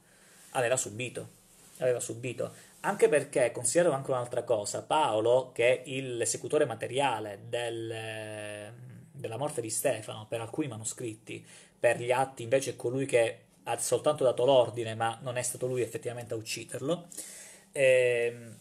aveva subito. Aveva subito. Anche perché, considero anche un'altra cosa, Paolo, che è l'esecutore materiale del, della morte di Stefano per alcuni manoscritti per gli atti invece è colui che ha soltanto dato l'ordine, ma non è stato lui effettivamente a ucciderlo. Ehm,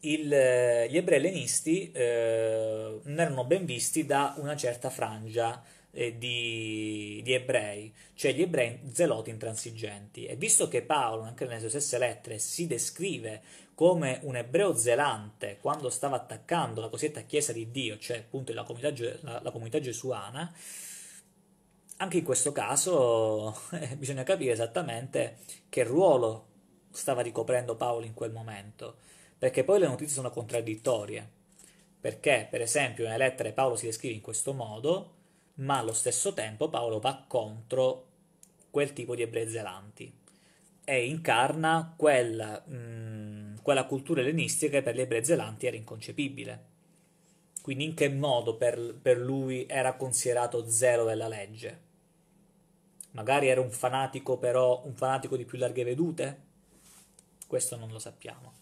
il, eh, gli ebrei ellenisti eh, non erano ben visti da una certa frangia eh, di, di, ebrei, cioè gli ebrei zeloti intransigenti. E visto che Paolo, anche nelle sue stesse lettere, si descrive come un ebreo zelante quando stava attaccando la cosiddetta Chiesa di Dio, cioè appunto la comunità, la, la comunità gesuana, anche in questo caso eh, bisogna capire esattamente che ruolo stava ricoprendo Paolo in quel momento, perché poi le notizie sono contraddittorie, perché per esempio nelle lettere Paolo si descrive in questo modo, ma allo stesso tempo Paolo va contro quel tipo di ebrei zelanti e incarna quel, mh, mm, quella cultura ellenistica che per gli ebrei zelanti era inconcepibile. Quindi in che modo per, per lui era considerato zero della legge? Magari era un fanatico, però un fanatico di più larghe vedute? Questo non lo sappiamo.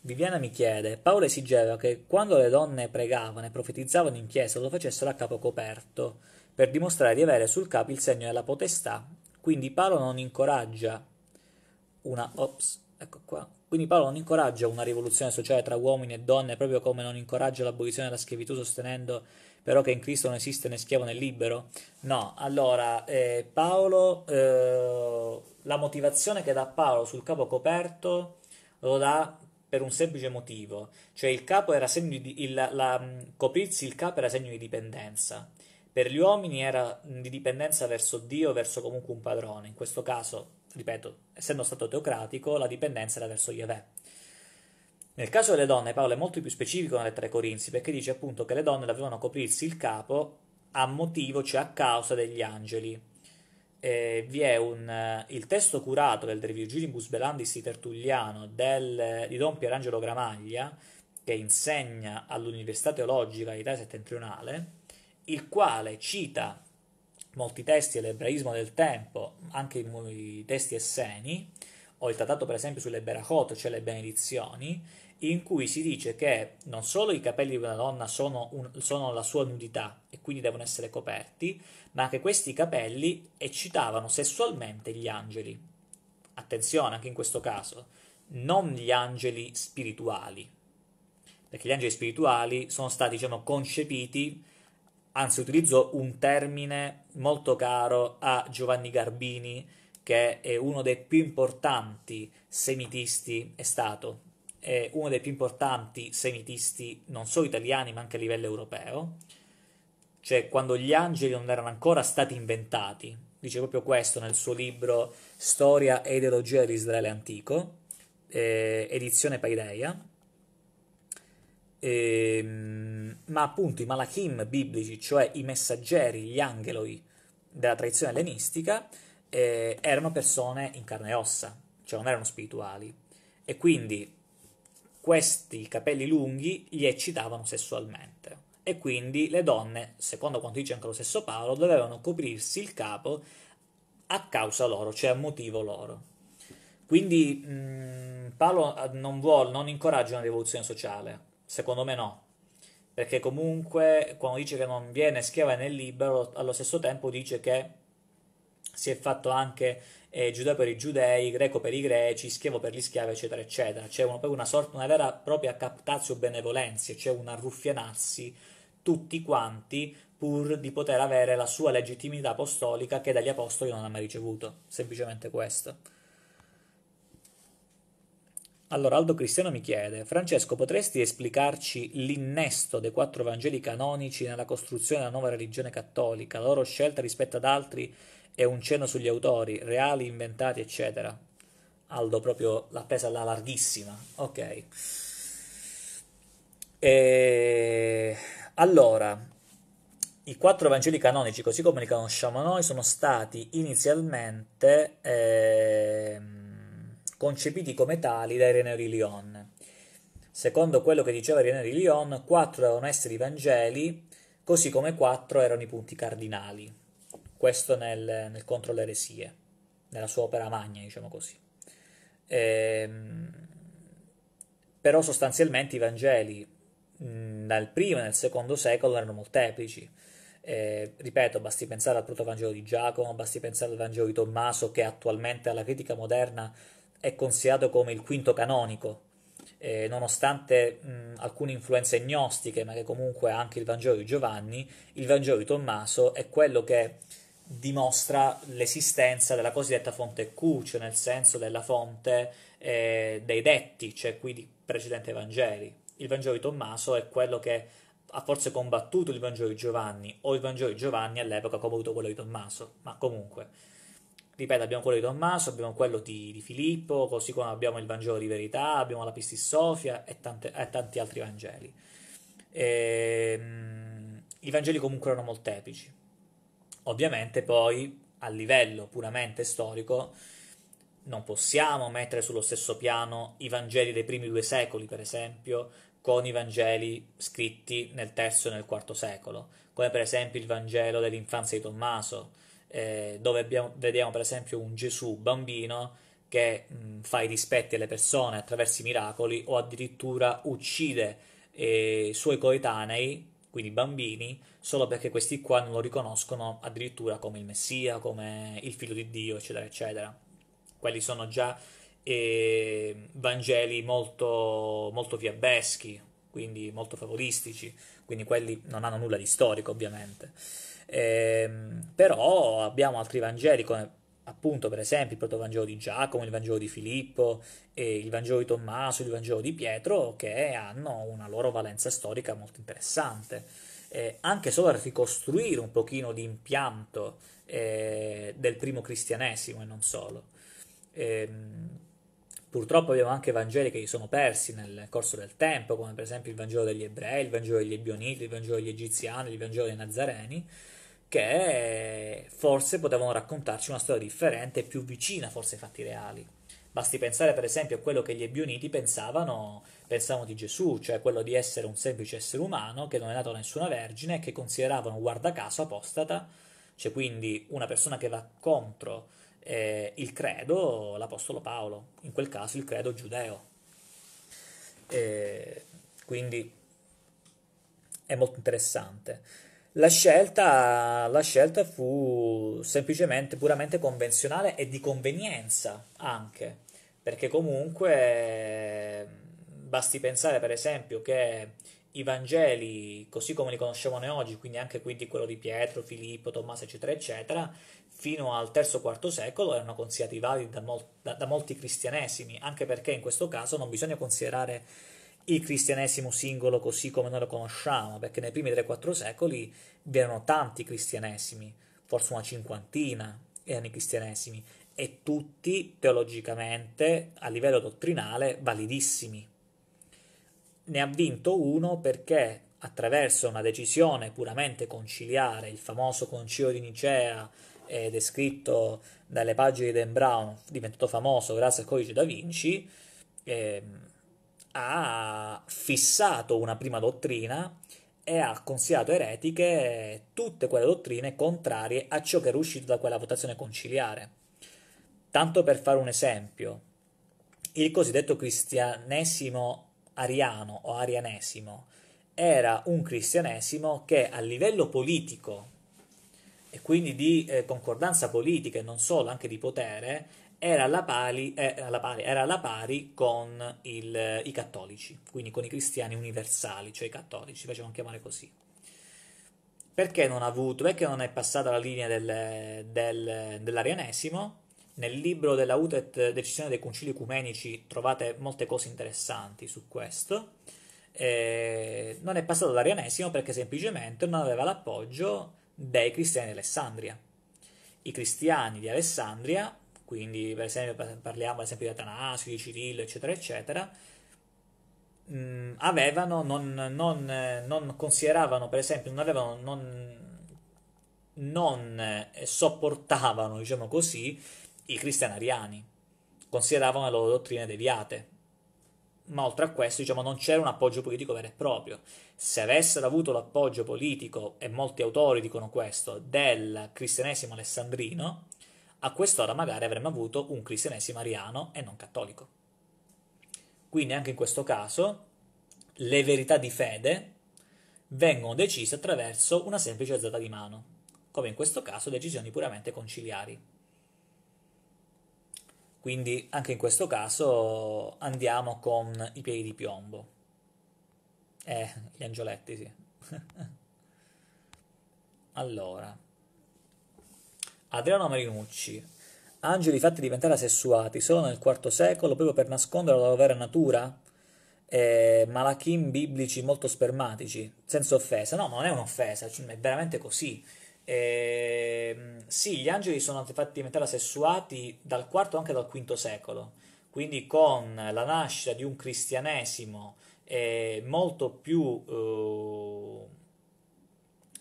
Viviana mi chiede: Paolo esigeva che quando le donne pregavano e profetizzavano in chiesa lo facessero a capo coperto, per dimostrare di avere sul capo il segno della potestà. Quindi Paolo non incoraggia una. Ops, ecco qua. Quindi Paolo non incoraggia una rivoluzione sociale tra uomini e donne, proprio come non incoraggia l'abolizione della schiavitù sostenendo però che in Cristo non esiste né schiavo né libero? No, allora eh, Paolo, eh, la motivazione che dà Paolo sul capo coperto lo dà per un semplice motivo, cioè il capo era segno di, il, la, mm, coprirsi il capo era segno di dipendenza. Per gli uomini era mm, di dipendenza verso Dio, verso comunque un padrone. In questo caso, ripeto, essendo stato teocratico, la dipendenza era verso Yahweh. Nel caso delle donne Paolo è molto più specifico nella lettera ai Corinzi perché dice appunto che le donne dovevano coprirsi il capo a motivo, cioè a causa degli angeli. Eh, vi è un, eh, il testo curato del De Virgilibus Belandis di Tertulliano del, di Don Pierangelo Gramaglia che insegna all'Università Teologica Italia Settentrionale, il quale cita molti testi dell'ebraismo del tempo, anche i testi esseni, ho il trattato per esempio sulle berachot, cioè le benedizioni, in cui si dice che non solo i capelli di una donna sono, un, sono, la sua nudità e quindi devono essere coperti, ma che questi capelli eccitavano sessualmente gli angeli. Attenzione anche in questo caso, non gli angeli spirituali, perché gli angeli spirituali sono stati diciamo, concepiti, anzi utilizzo un termine molto caro a Giovanni Garbini, che è uno dei più importanti semitisti, è stato è uno dei più importanti semitisti non solo italiani ma anche a livello europeo, cioè quando gli angeli non erano ancora stati inventati, dice proprio questo nel suo libro Storia e ideologia dell'Israele antico, eh, edizione Paideia. Eh, ma appunto i malachim biblici, cioè i messaggeri, gli angeloi della tradizione ellenistica, eh, erano persone in carne e ossa, cioè non erano spirituali. E quindi questi capelli lunghi li eccitavano sessualmente e quindi le donne, secondo quanto dice anche lo stesso Paolo, dovevano coprirsi il capo a causa loro, cioè a motivo loro. Quindi mh, mm, Paolo eh, non vuole, non incoraggia una rivoluzione sociale, secondo me no, perché comunque quando dice che non viene schiava né libero, allo stesso tempo dice che si è fatto anche eh, giudeo per i giudei, greco per i greci, schiavo per gli schiavi, eccetera, eccetera. C'è una, una sorta, una vera e propria captatio benevolenzia, c'è cioè un arruffianarsi tutti quanti pur di poter avere la sua legittimità apostolica che dagli apostoli non ha mai ricevuto. Semplicemente questo. Allora, Aldo Cristiano mi chiede, Francesco, potresti esplicarci l'innesto dei quattro Vangeli canonici nella costruzione della nuova religione cattolica, la loro scelta rispetto ad altri e un cenno sugli autori, reali, inventati, eccetera? Aldo, proprio l'ha presa alla larghissima. Ok. E... Eh, allora, i quattro Vangeli canonici, così come li conosciamo noi, sono stati inizialmente... Ehm concepiti come tali da Ireneo di Lyon. Secondo quello che diceva Ireneo di Lyon, quattro devono essere i Vangeli, così come quattro erano i punti cardinali. Questo nel, nel contro le eresie, nella sua opera magna, diciamo così. Ehm, però sostanzialmente i Vangeli dal primo e nel secondo secolo erano molteplici. Eh, ripeto, basti pensare al Protovangelo di Giacomo, basti pensare al Vangelo di Tommaso, che attualmente alla critica moderna è considerato come il quinto canonico, eh, nonostante mh, alcune influenze gnostiche, ma che comunque ha anche il Vangelo di Giovanni, il Vangelo di Tommaso è quello che dimostra l'esistenza della cosiddetta fonte Q, cioè nel senso della fonte eh, dei detti, cioè qui di precedenti Vangeli. Il Vangelo di Tommaso è quello che ha forse combattuto il Vangelo di Giovanni, o il Vangelo di Giovanni all'epoca ha combattuto quello di Tommaso, ma comunque ripeto, abbiamo quello di Tommaso, abbiamo quello di, di, Filippo, così come abbiamo il Vangelo di Verità, abbiamo la Pistissofia e, tante, e tanti altri Vangeli. E, ehm, mh, I Vangeli comunque erano molteplici. Ovviamente poi, a livello puramente storico, non possiamo mettere sullo stesso piano i Vangeli dei primi due secoli, per esempio, con i Vangeli scritti nel terzo e nel quarto secolo, come per esempio il Vangelo dell'infanzia di Tommaso, eh, dove abbiamo, vediamo per esempio un Gesù bambino che mh, mm, fa i dispetti alle persone attraverso i miracoli o addirittura uccide eh, i suoi coetanei, quindi bambini, solo perché questi qua non lo riconoscono addirittura come il Messia, come il figlio di Dio, eccetera, eccetera. Quelli sono già eh, Vangeli molto, molto fiabeschi, quindi molto favolistici, quindi quelli non hanno nulla di storico ovviamente. Ehm, però abbiamo altri Vangeli come appunto per esempio il protovangelo di Giacomo, il Vangelo di Filippo, il Vangelo di Tommaso, il Vangelo di Pietro che hanno una loro valenza storica molto interessante. Eh, anche solo a ricostruire un pochino di impianto eh, del primo cristianesimo e non solo. Eh, purtroppo abbiamo anche Vangeli che sono persi nel corso del tempo, come per esempio il Vangelo degli ebrei, il Vangelo degli ebioniti, il Vangelo degli egiziani, il Vangelo dei nazareni, che forse potevano raccontarci una storia differente, più vicina forse ai fatti reali. Basti pensare per esempio a quello che gli Ebioniti pensavano, pensavano di Gesù, cioè quello di essere un semplice essere umano che non è nato a nessuna vergine e che consideravano guarda caso apostata, cioè quindi una persona che va contro eh, il credo, l'Apostolo Paolo, in quel caso il credo giudeo. E eh, quindi è molto interessante. La scelta, la scelta fu semplicemente, puramente convenzionale e di convenienza anche, perché comunque basti pensare per esempio che i Vangeli, così come li conosciamo noi oggi, quindi anche quindi quello di Pietro, Filippo, Tommaso, eccetera, eccetera, fino al III-IV secolo erano considerati validi da, mol- da, da molti cristianesimi, anche perché in questo caso non bisogna considerare il cristianesimo singolo così come noi lo conosciamo, perché nei primi 3-4 secoli vi erano tanti cristianesimi, forse una cinquantina erano i cristianesimi, e tutti teologicamente a livello dottrinale validissimi. Ne ha vinto uno perché attraverso una decisione puramente conciliare, il famoso concilio di Nicea, eh, descritto dalle pagine di Dan Brown, diventato famoso grazie al codice da Vinci, eh, ha fissato una prima dottrina e ha considerato eretiche tutte quelle dottrine contrarie a ciò che era uscito da quella votazione conciliare. Tanto per fare un esempio, il cosiddetto cristianesimo ariano o arianesimo era un cristianesimo che a livello politico e quindi di eh, concordanza politica e non solo, anche di potere, era alla pari, eh, alla pari, era alla pari con il, i cattolici, quindi con i cristiani universali, cioè i cattolici, facevano chiamare così. Perché non ha avuto, perché non è passata la linea del, del, dell'arianesimo? Nel libro della UTET Decisione dei concili ecumenici trovate molte cose interessanti su questo. Eh, non è passato l'arianesimo perché semplicemente non aveva l'appoggio dei cristiani di Alessandria. I cristiani di Alessandria quindi per esempio, parliamo ad esempio di Atanasio, di Cirillo, eccetera, eccetera, mh, mm, avevano, non, non, non, consideravano, per esempio, non avevano, non, non eh, sopportavano, diciamo così, i cristianariani, consideravano le loro dottrine deviate, ma oltre a questo diciamo, non c'era un appoggio politico vero e proprio. Se avessero avuto l'appoggio politico, e molti autori dicono questo, del cristianesimo alessandrino, a quest'ora magari avremmo avuto un cristianesimo ariano e non cattolico. Quindi anche in questo caso le verità di fede vengono decise attraverso una semplice alzata di mano, come in questo caso decisioni puramente conciliari. Quindi anche in questo caso andiamo con i piedi di piombo. Eh, gli angioletti, sì. allora. Adriano Marinucci. Angeli fatti diventare sessuati solo nel IV secolo proprio per nascondere la loro vera natura? Eh, malachim biblici molto spermatici, senza offesa. No, non è un'offesa, cioè, è veramente così. Eh, sì, gli angeli sono fatti diventare sessuati dal IV anche dal V secolo, quindi con la nascita di un cristianesimo eh, molto più... Eh,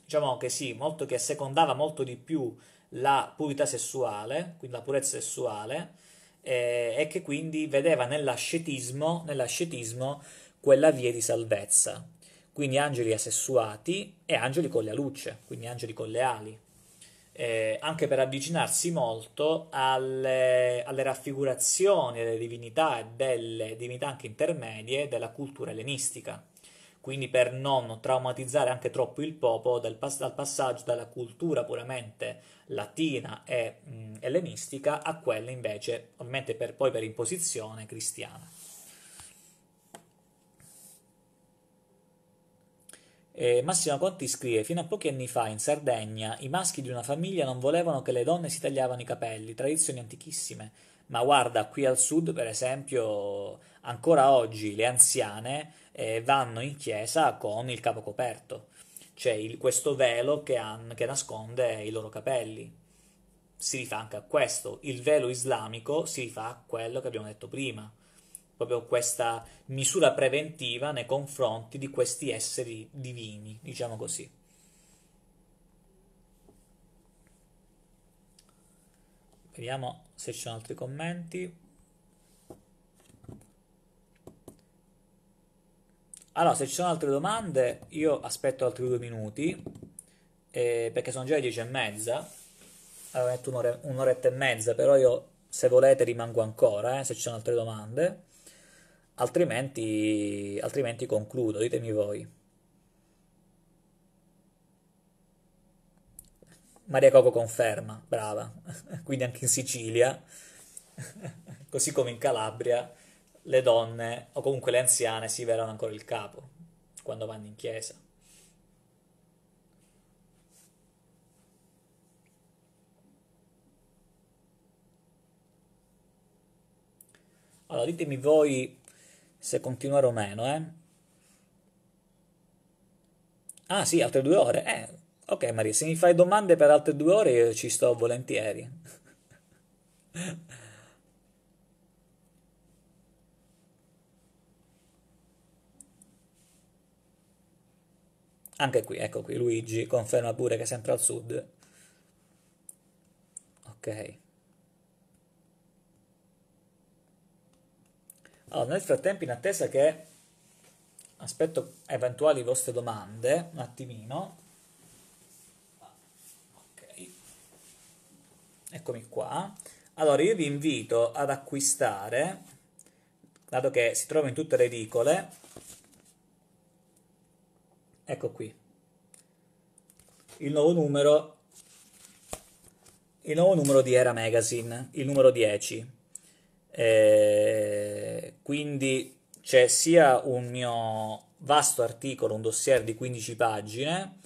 diciamo che sì, molto, che assecondava molto di più la purità sessuale, quindi la purezza sessuale, eh, e che quindi vedeva nell'ascetismo, nell'ascetismo quella via di salvezza. Quindi angeli asessuati e angeli con la luce, quindi angeli con le ali. Eh, anche per avvicinarsi molto alle, alle, raffigurazioni delle divinità e delle divinità anche intermedie della cultura ellenistica quindi per non traumatizzare anche troppo il popolo dal, passaggio dalla cultura puramente latina e mh, ellenistica a quella invece, ovviamente per, poi per imposizione cristiana. E Massimo Conti scrive: Fino a pochi anni fa in Sardegna i maschi di una famiglia non volevano che le donne si tagliavano i capelli, tradizioni antichissime. Ma guarda, qui al sud, per esempio, ancora oggi le anziane eh, vanno in chiesa con il capo coperto, cioè il, questo velo che, han, che nasconde i loro capelli. Si rifà anche a questo. Il velo islamico si rifà a quello che abbiamo detto prima, proprio questa misura preventiva nei confronti di questi esseri divini, diciamo così. Vediamo se ci sono altri commenti. Allora, se ci sono altre domande, io aspetto altri due minuti, eh, perché sono già le dieci e mezza, allora metto un'ore, un'oretta e mezza, però io, se volete, rimango ancora, eh, se ci sono altre domande, altrimenti, altrimenti concludo, ditemi voi. Maria Coco conferma, brava, quindi anche in Sicilia, così come in Calabria le donne o comunque le anziane si velano ancora il capo quando vanno in chiesa. Allora, ditemi voi se continuare o meno, eh? Ah sì, altre due ore. Eh, ok Maria, se mi fai domande per altre due ore io ci sto volentieri. Anche qui, ecco qui, Luigi conferma pure che è sempre al sud. Ok. Allora, nel frattempo, in attesa che aspetto eventuali vostre domande, un attimino. Ok. Eccomi qua. Allora, io vi invito ad acquistare, dato che si trova in tutte le edicole, ecco qui, il nuovo numero, il nuovo numero di Era Magazine, il numero 10. Eh, quindi c'è sia un mio vasto articolo, un dossier di 15 pagine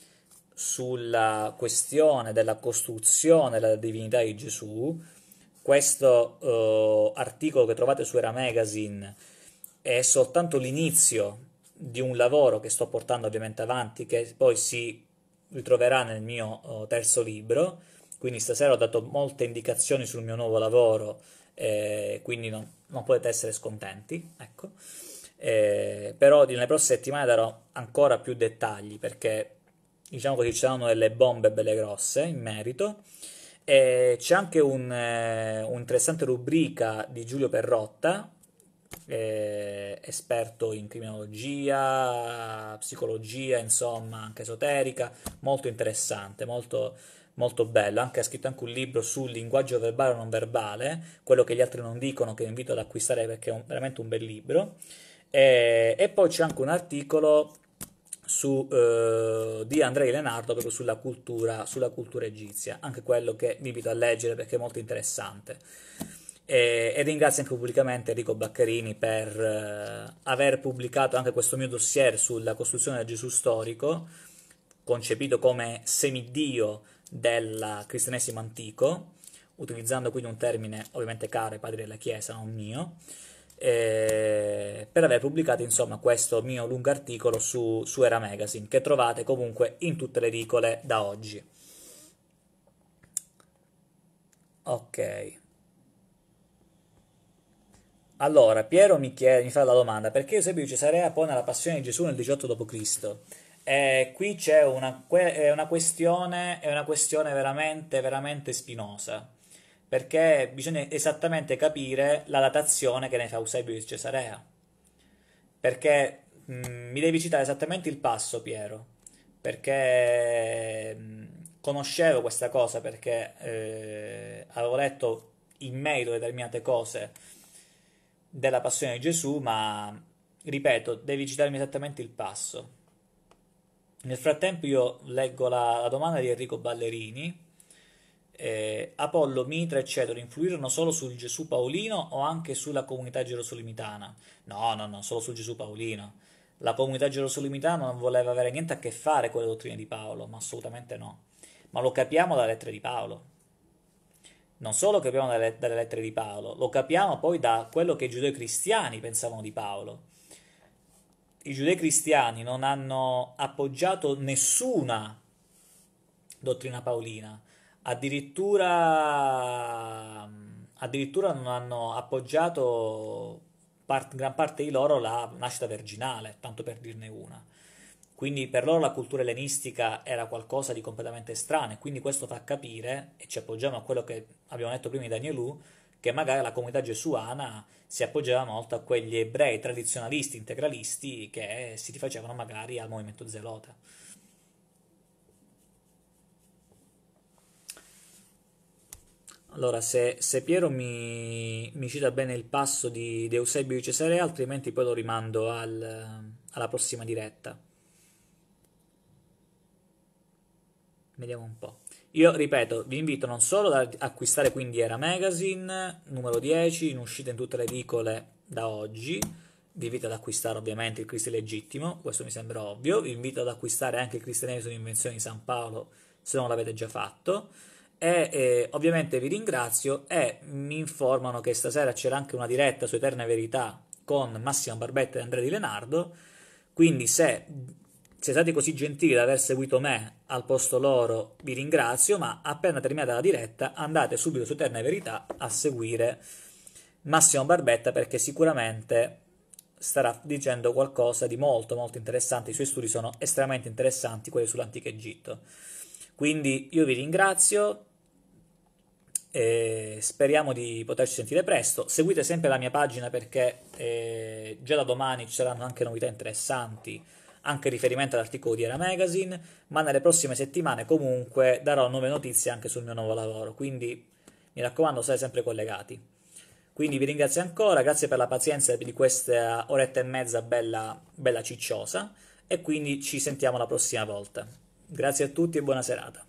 sulla questione della costruzione della divinità di Gesù. Questo eh, articolo che trovate su Era Magazine è soltanto l'inizio di un lavoro che sto portando ovviamente avanti, che poi si ritroverà nel mio oh, terzo libro. Quindi stasera ho dato molte indicazioni sul mio nuovo lavoro, eh, quindi non, non, potete essere scontenti. Ecco. Eh, però nelle prossime settimane darò ancora più dettagli perché diciamo così ci saranno delle bombe belle grosse in merito. E eh, c'è anche un, eh, un'interessante rubrica di Giulio Perrotta eh, esperto in criminologia, psicologia, insomma, anche esoterica, molto interessante, molto, molto bello. Anche, ha scritto anche un libro sul linguaggio verbale o non verbale, quello che gli altri non dicono, che invito ad acquistare perché è un, veramente un bel libro. E, e, poi c'è anche un articolo su, eh, di Andrei Leonardo proprio sulla cultura, sulla cultura egizia, anche quello che vi invito a leggere perché è molto interessante. E, e, ringrazio anche pubblicamente Enrico Baccherini per eh, aver pubblicato anche questo mio dossier sulla costruzione del Gesù storico, concepito come semidio del cristianesimo antico, utilizzando quindi un termine ovviamente caro ai padri della Chiesa, non mio, eh, per aver pubblicato insomma questo mio lungo articolo su, su Era Magazine, che trovate comunque in tutte le edicole da oggi. Ok, allora, Piero mi, chiede, mi fa la domanda, perché Eusebio di Cesarea pone la passione di Gesù nel 18 d.C.? Eh, qui c'è una, que- una, questione, è una questione veramente, veramente spinosa, perché bisogna esattamente capire la datazione che ne fa Eusebio di Cesarea. Perché mh, mm, mi devi citare esattamente il passo, Piero, perché mh, mm, conoscevo questa cosa, perché eh, avevo letto in merito determinate cose della passione di Gesù, ma ripeto, devi citarmi esattamente il passo. Nel frattempo io leggo la, la domanda di Enrico Ballerini. Eh, Apollo, Mitra, eccetera, influirono solo sul Gesù Paolino o anche sulla comunità gerosolimitana? No, no, no, solo sul Gesù Paolino. La comunità gerosolimitana non voleva avere niente a che fare con le dottrine di Paolo, ma assolutamente no. Ma lo capiamo dalla lettera di Paolo non solo capiamo dalle, dalle lettere di Paolo, lo capiamo poi da quello che i giudei cristiani pensavano di Paolo. I giudei cristiani non hanno appoggiato nessuna dottrina paolina, addirittura, addirittura non hanno appoggiato part, gran parte di loro la nascita virginale, tanto per dirne una. Quindi per loro la cultura ellenistica era qualcosa di completamente strano e quindi questo fa capire, e ci appoggiamo a quello che abbiamo detto prima di Danielou, che magari la comunità gesuana si appoggiava molto a quegli ebrei tradizionalisti, integralisti, che si rifacevano magari al movimento zelota. Allora, se, se Piero mi, mi, cita bene il passo di, Eusebio di Cesarea, altrimenti poi lo rimando al, alla prossima diretta. Vediamo un po'. Io ripeto, vi invito non solo ad acquistare quindi Era Magazine, numero 10, in uscita in tutte le edicole da oggi. Vi invito ad acquistare ovviamente il Cristo Legittimo, questo mi sembra ovvio. Vi invito ad acquistare anche il Cristianesimo Invenzioni di San Paolo, se non l'avete già fatto. E eh, ovviamente vi ringrazio e mi informano che stasera c'era anche una diretta su Eterna Verità con Massimo Barbetta e Andrea Di Lenardo. Quindi se se Siete così gentili ad aver seguito me al posto loro, vi ringrazio, ma appena terminata la diretta andate subito su Terna Verità a seguire Massimo Barbetta perché sicuramente starà dicendo qualcosa di molto molto interessante, i suoi studi sono estremamente interessanti, quelli sull'antico Egitto. Quindi io vi ringrazio, eh, speriamo di poterci sentire presto. Seguite sempre la mia pagina perché eh, già da domani ci saranno anche novità interessanti anche riferimento all'articolo di Era Magazine, ma nelle prossime settimane comunque darò nuove notizie anche sul mio nuovo lavoro, quindi mi raccomando state sempre collegati. Quindi vi ringrazio ancora, grazie per la pazienza di questa oretta e mezza bella, bella cicciosa e quindi ci sentiamo la prossima volta. Grazie a tutti e buona serata.